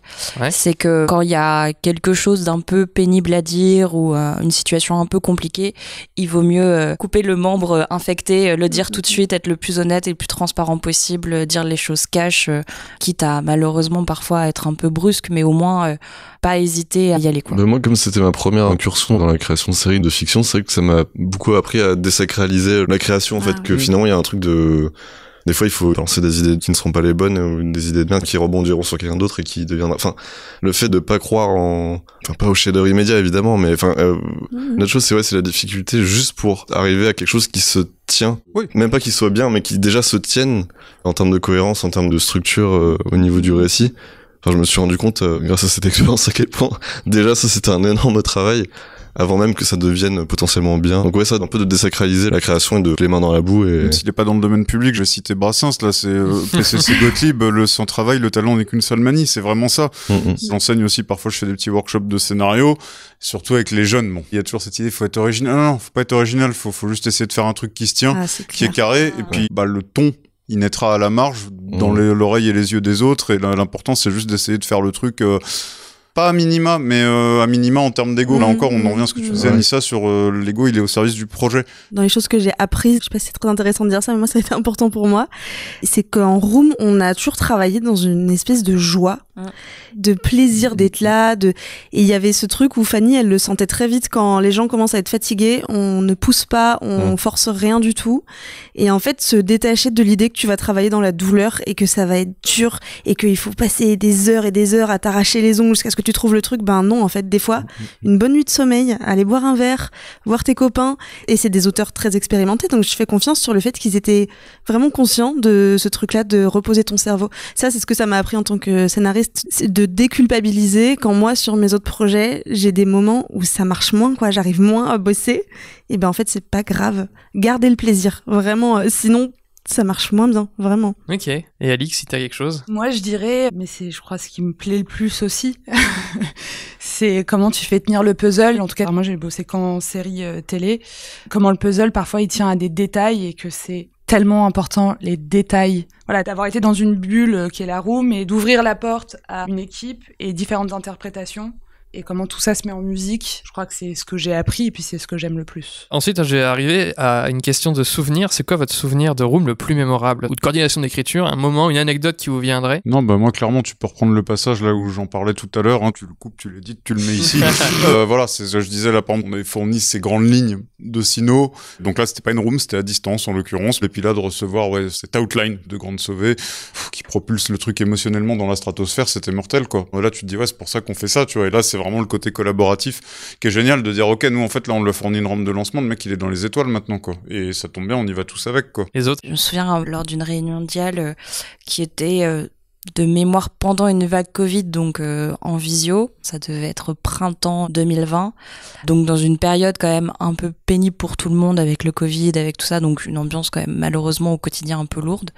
c'est que quand il y a quelque chose d'un peu pénible à dire ou euh, une situation un peu compliquée, il vaut mieux euh, couper le membre infecté, le dire tout de suite, être le plus honnête et le plus transparent possible, dire les choses cash, quitte à malheureusement parfois être un peu brusque, au moins euh, pas hésiter à y aller. Quoi. Bah, moi, comme c'était ma première incursion dans la création de séries de fiction, c'est vrai que ça m'a beaucoup appris à désacraliser la création, en fait, ah, que finalement, il y a un truc de des fois il faut lancer des idées qui ne seront pas les bonnes ou des idées de merde qui rebondiront sur quelqu'un d'autre et qui deviendra enfin le fait de pas croire en enfin pas au chef-d'œuvre immédiat évidemment mais enfin euh... Mmh. chose c'est ouais c'est la difficulté juste pour arriver à quelque chose qui se tient oui. même pas qu'il soit bien mais qui déjà se tienne en termes de cohérence en termes de structure euh, au niveau du récit je me suis rendu compte, euh, grâce à cette expérience, à quel point, déjà, ça, c'était un énorme travail avant même que ça devienne potentiellement bien. Donc ouais, ça, un peu de désacraliser la création et de les mains dans la boue. Et... Même s'il n'est pas dans le domaine public, je vais citer Brassens, là, c'est euh, PCC Gottlieb, le sans travail, le talent n'est qu'une seule manie, c'est vraiment ça. J'enseigne mm, mm. aussi, parfois je fais des petits workshops de scénario, surtout avec les jeunes. Bon, il y a toujours cette idée, faut être original. Non, non, faut pas être original, faut, faut juste essayer de faire un truc qui se tient, ah, qui est carré, et ah. puis bah, le ton il naîtra à la marge dans mmh. l'oreille et les yeux des autres. Et l'important, c'est juste d'essayer de faire le truc. Euh, pas à minima, mais euh, à minima en termes d'ego. Là mmh. encore, on en revient à ce que tu disais, Anissa, sur euh, l'ego, il est au service du projet. Dans les choses que j'ai apprises, je sais pas si c'est très intéressant de dire ça, mais moi, ça a été important pour moi. C'est qu'en Room, on a toujours travaillé dans une espèce de joie de plaisir d'être là. De... Et il y avait ce truc où Fanny, elle le sentait très vite quand les gens commencent à être fatigués, on ne pousse pas, on force rien du tout. Et en fait, se détacher de l'idée que tu vas travailler dans la douleur et que ça va être dur et qu'il faut passer des heures et des heures à t'arracher les ongles jusqu'à ce que tu trouves le truc, ben non, en fait, des fois, mm-hmm. une bonne nuit de sommeil, aller boire un verre, voir tes copains. Et c'est des auteurs très expérimentés, donc je fais confiance sur le fait qu'ils étaient vraiment conscients de ce truc-là, de reposer ton cerveau. Ça, c'est ce que ça m'a appris en tant que scénariste c'est de déculpabiliser quand moi sur mes autres projets j'ai des moments où ça marche moins quoi j'arrive moins à bosser et ben en fait c'est pas grave gardez le plaisir vraiment euh, sinon ça marche moins bien, vraiment. Ok. Et Alix, si t'as quelque chose Moi, je dirais, mais c'est, je crois, ce qui me plaît le plus aussi, c'est comment tu fais tenir le puzzle. En tout cas, moi, j'ai bossé qu'en série euh, télé. Comment le puzzle, parfois, il tient à des détails et que c'est tellement important les détails. Voilà, d'avoir été dans une bulle euh, qui est la room et d'ouvrir la porte à une équipe et différentes interprétations et comment tout ça se met en musique. Je crois que c'est ce que j'ai appris et puis c'est ce que j'aime le plus. Ensuite, j'ai arrivé à une question de souvenir. C'est quoi votre souvenir de room le plus mémorable Ou de coordination d'écriture Un moment, une anecdote qui vous viendrait Non, bah moi, clairement, tu peux reprendre le passage là où j'en parlais tout à l'heure. Hein. Tu le coupes, tu l'édites, tu le mets ici. Euh, voilà, c'est ce que je disais là, par exemple, on avait fourni ces grandes lignes de Sino. Donc là, c'était pas une room, c'était à distance en l'occurrence. Et puis là, de recevoir ouais, cette outline de Grande Sauvée qui propulse le truc émotionnellement dans la stratosphère, c'était mortel quoi. Là, tu te dis ouais, c'est pour ça qu'on fait ça, tu vois. Et là, c'est vraiment le côté collaboratif qui est génial de dire ok, nous en fait là, on le fournit une rampe de lancement, le mec il est dans les étoiles maintenant quoi. Et ça tombe bien, on y va tous avec quoi. Les autres. Je me souviens lors d'une réunion mondiale euh, qui était euh, de mémoire pendant une vague Covid, donc euh, en visio. Ça devait être printemps 2020. Donc dans une période quand même un peu pénible pour tout le monde avec le Covid, avec tout ça, donc une ambiance quand même malheureusement au quotidien un peu lourde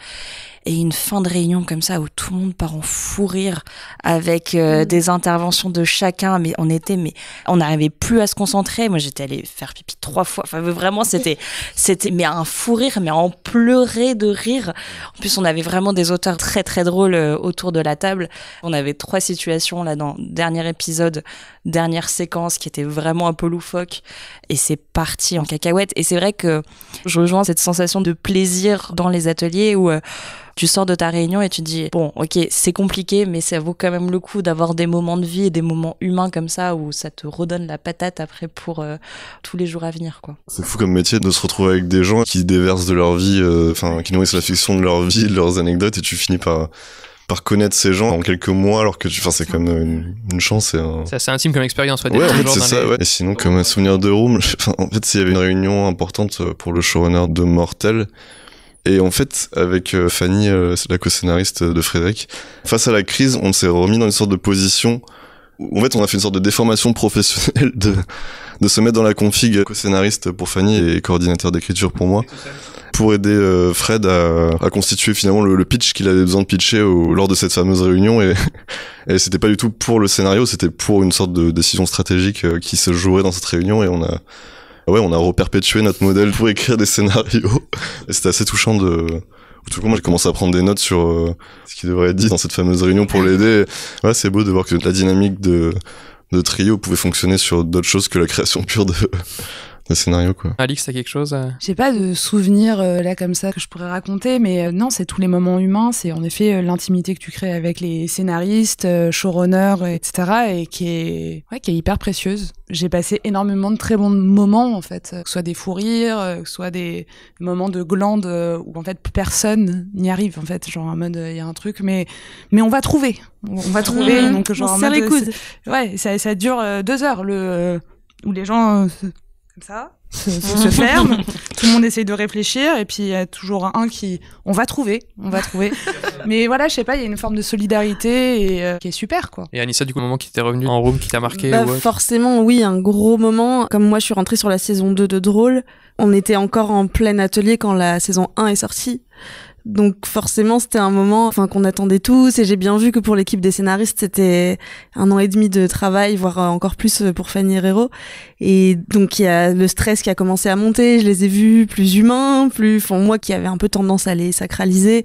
et une fin de réunion comme ça où tout le monde part en fou rire avec euh, mm. des interventions de chacun. Mais on était, mais on n'arrivait plus à se concentrer. Moi, j'étais allée faire pipi trois fois. Enfin, vraiment, c'était, c'était, mais un fou rire, mais en pleurer de rire. En plus, on avait vraiment des auteurs très très drôles euh, autour de la table. On avait trois situations là dans dernier épisode, dernière séquence qui était vraiment un peu loufoque. Et c'est parti en cacahuète. Et c'est vrai que je rejoins cette sensation de plaisir dans les ateliers où euh, tu sors de ta réunion et tu dis bon ok c'est compliqué mais ça vaut quand même le coup d'avoir des moments de vie et des moments humains comme ça où ça te redonne la patate après pour euh, tous les jours à venir quoi. C'est fou comme métier de se retrouver avec des gens qui déversent de leur vie, euh, enfin qui nourrissent la fiction de leur vie, de leurs anecdotes et tu finis par par connaître ces gens en quelques mois alors que tu enfin c'est quand même une, chance et c'est assez intime comme expérience ouais, en fait c'est ça ouais. et sinon comme un souvenir de room en fait s'il y avait une réunion importante pour le showrunner de Mortel et en fait, avec euh, Fanny, euh, la co-scénariste de Frédéric, face à la crise, on s'est remis dans une sorte de position où, en fait, on a fait une sorte de déformation professionnelle de, de se mettre dans la config co-scénariste pour Fanny et coordinateur d'écriture pour moi pour aider euh, Fred à, constituer finalement le, pitch qu'il avait besoin de pitcher au, lors de cette fameuse réunion et, et c'était pas du tout pour le scénario, c'était pour une sorte de décision stratégique qui se jouerait dans cette réunion et on a ah ouais, on a reperpétué notre modèle pour écrire des scénarios. Et c'était assez touchant de, tout cas, moi j'ai commencé à prendre des notes sur euh, ce qui devrait être dit dans cette fameuse réunion pour l'aider. Ouais, c'est beau de voir que la dynamique de, de trio pouvait fonctionner sur d'autres choses que la création pure de, le scénario, quoi. Alix, t'as quelque chose J'ai pas de souvenir euh, là comme ça que je pourrais raconter, mais euh, non, c'est tous les moments humains, c'est en effet euh, l'intimité que tu crées avec les scénaristes, showrunners, etc., et qui est, ouais, qui est hyper précieuse. J'ai passé énormément de très bons moments, en fait, que ce soit des fous rires, que ce soit des moments de glande où, en fait, personne n'y arrive, en fait, genre en mode, il y a un truc, mais, mais on va trouver. On, va trouver, mhm. donc genre on les coudes. Ouais, ça, ça dure deux heures, le où les gens comme ça, se ferme, tout le monde essaye de réfléchir, et puis il y a toujours un qui, on va trouver, on va trouver. Mais voilà, je sais pas, il y a une forme de solidarité et, euh, qui est super, quoi. Et Anissa, du coup, le moment qui t'est revenu en room, qui t'a marqué bah, Forcément, oui, un gros moment. Comme moi, je suis rentrée sur la saison 2 de Drôle, on était encore en plein atelier quand la saison 1 est sortie. Donc forcément, c'était un moment enfin qu'on attendait tous et j'ai bien vu que pour l'équipe des scénaristes, c'était un an et demi de travail voire euh, encore plus euh, pour Fanny Herrero et donc il y a le stress qui a commencé à monter, je les ai vus plus humains, plus enfin, moi qui avais un peu tendance à les sacraliser,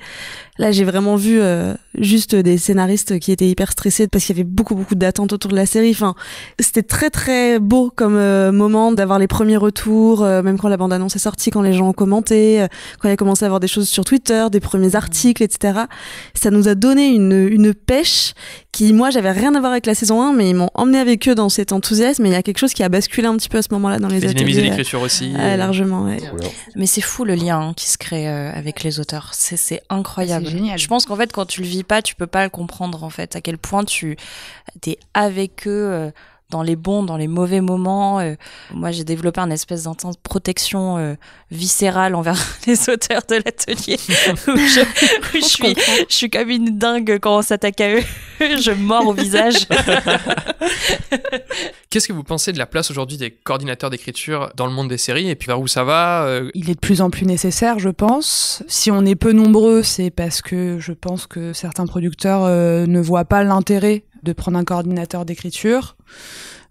Là, j'ai vraiment vu euh, juste des scénaristes qui étaient hyper stressés parce qu'il y avait beaucoup beaucoup d'attentes autour de la série. Enfin, c'était très très beau comme euh, moment d'avoir les premiers retours, euh, même quand la bande annonce est sortie, quand les gens ont commenté, quand il a commencé à avoir des choses sur Twitter, des premiers articles, etc. Ça nous a donné une une pêche moi, j'avais rien à voir avec la saison 1, mais ils m'ont emmené avec eux dans cet enthousiasme. mais il y a quelque chose qui a basculé un petit peu à ce moment-là dans les ateliers. l'écriture euh, aussi. Euh, largement, Mais c'est fou le lien hein, qui se crée euh, avec les auteurs. C'est incroyable. Je pense qu'en fait, quand tu le vis pas, tu peux pas le comprendre, en fait, à quel point tu es avec eux dans les bons, dans les mauvais moments. Euh, moi, j'ai développé un espèce d'intense protection euh, viscérale envers les auteurs de l'atelier. je, suis, je suis comme une dingue quand on s'attaque à eux. je mords au visage. Qu'est-ce que vous pensez de la place aujourd'hui des coordinateurs d'écriture dans le monde des séries et puis vers où ça va euh? Il est de plus en plus nécessaire, je pense. Si on est peu nombreux, c'est parce que je pense que certains producteurs ne voient pas l'intérêt de prendre un coordinateur d'écriture.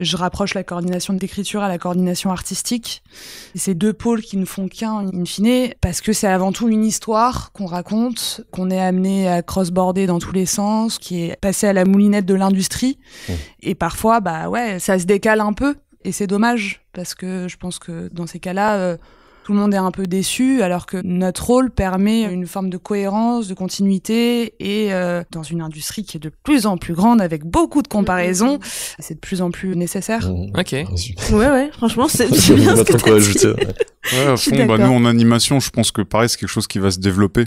Je rapproche la coordination d'écriture à la coordination artistique. C'est ces deux pôles qui ne font qu'un, in fine, parce que c'est avant tout une histoire qu'on raconte, qu'on est amené à cross-border dans tous les sens, qui est passée à la moulinette de l'industrie. Mmh. Et parfois, bah ouais, ça se décale un peu. Et c'est dommage, parce que je pense que dans ces cas-là, euh, tout le monde est un peu déçu, alors que notre rôle permet une forme de cohérence, de continuité, et euh, dans une industrie qui est de plus en plus grande, avec beaucoup de comparaisons, mm-hmm. c'est de plus en plus nécessaire. Mm-hmm. Ok. Ouais, ouais, franchement, c'est bien ce que quoi ajouter. Ouais, à fond, bah, nous en animation, je pense que pareil, c'est quelque chose qui va se développer.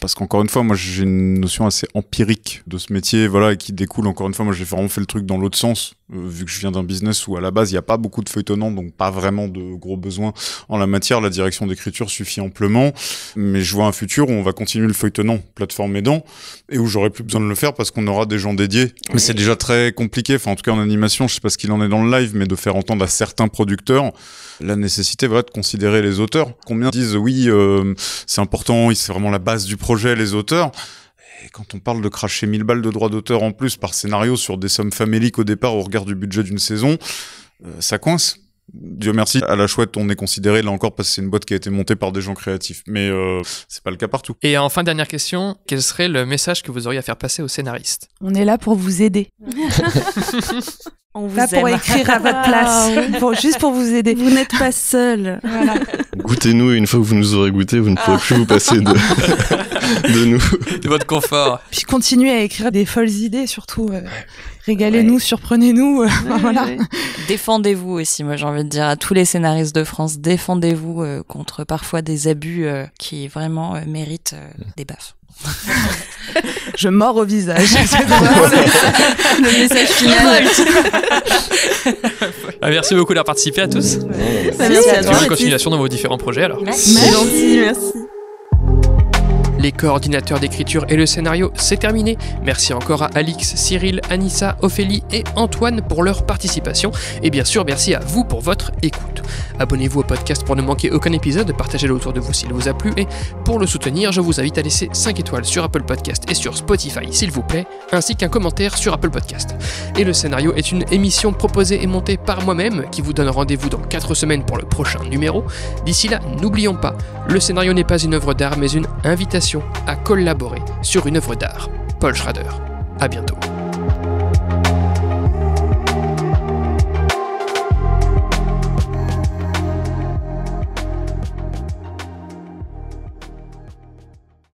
Parce qu'encore une fois, moi j'ai une notion assez empirique de ce métier, voilà, et qui découle encore une fois, moi j'ai vraiment fait le truc dans l'autre sens, euh, vu que je viens d'un business où à la base il n'y a pas beaucoup de feuilletonnants, donc pas vraiment de gros besoins en la matière, la direction d'écriture suffit amplement, mais je vois un futur où on va continuer le feuilletonnant, plateforme aidant, et où j'aurai plus besoin de le faire parce qu'on aura des gens dédiés. Mais c'est déjà très compliqué, enfin en tout cas en animation, je sais pas ce qu'il en est dans le live, mais de faire entendre à certains producteurs la nécessité voilà, de considérer les auteurs. Combien disent oui, euh, c'est important, c'est vraiment la base du projet, les auteurs. Et quand on parle de cracher 1000 balles de droits d'auteur en plus par scénario sur des sommes faméliques au départ au regard du budget d'une saison, euh, ça coince. Dieu merci, à la chouette, on est considéré là encore parce que c'est une boîte qui a été montée par des gens créatifs, mais euh, c'est pas le cas partout. Et enfin, dernière question, quel serait le message que vous auriez à faire passer aux scénaristes On est là pour vous aider. on vous pour écrire à votre place, juste pour vous aider. Vous n'êtes pas seul. Voilà. Goûtez-nous et une fois que vous nous aurez goûté, vous ne pourrez plus vous passer de, nous. De votre confort. Puis continuez à écrire des folles idées surtout. Euh, régalez-nous, surprenez-nous. Euh, voilà. Défendez-vous aussi, moi j'ai envie de dire à tous les scénaristes de France, défendez-vous euh, contre parfois des abus qui vraiment méritent des baffes. je mords au visage. le message final. Ah, merci beaucoup d'avoir participé à tous. Merci, merci à toi. Bonne continuation dans vos différents projets alors. Merci. merci. merci les coordinateurs d'écriture et le scénario, c'est terminé. Merci encore à Alix, Cyril, Anissa, Ophélie et Antoine pour leur participation. Et bien sûr, merci à vous pour votre écoute. Abonnez-vous au podcast pour ne manquer aucun épisode, partagez-le autour de vous s'il vous a plu et pour le soutenir, je vous invite à laisser 5 étoiles sur Apple Podcast et sur Spotify s'il vous plaît, ainsi qu'un commentaire sur Apple Podcast. Et le scénario est une émission proposée et montée par moi-même qui vous donne rendez-vous dans 4 semaines pour le prochain numéro. D'ici là, n'oublions pas, le scénario n'est pas une œuvre d'art mais une invitation à collaborer sur une œuvre d'art. Paul Schrader. À bientôt.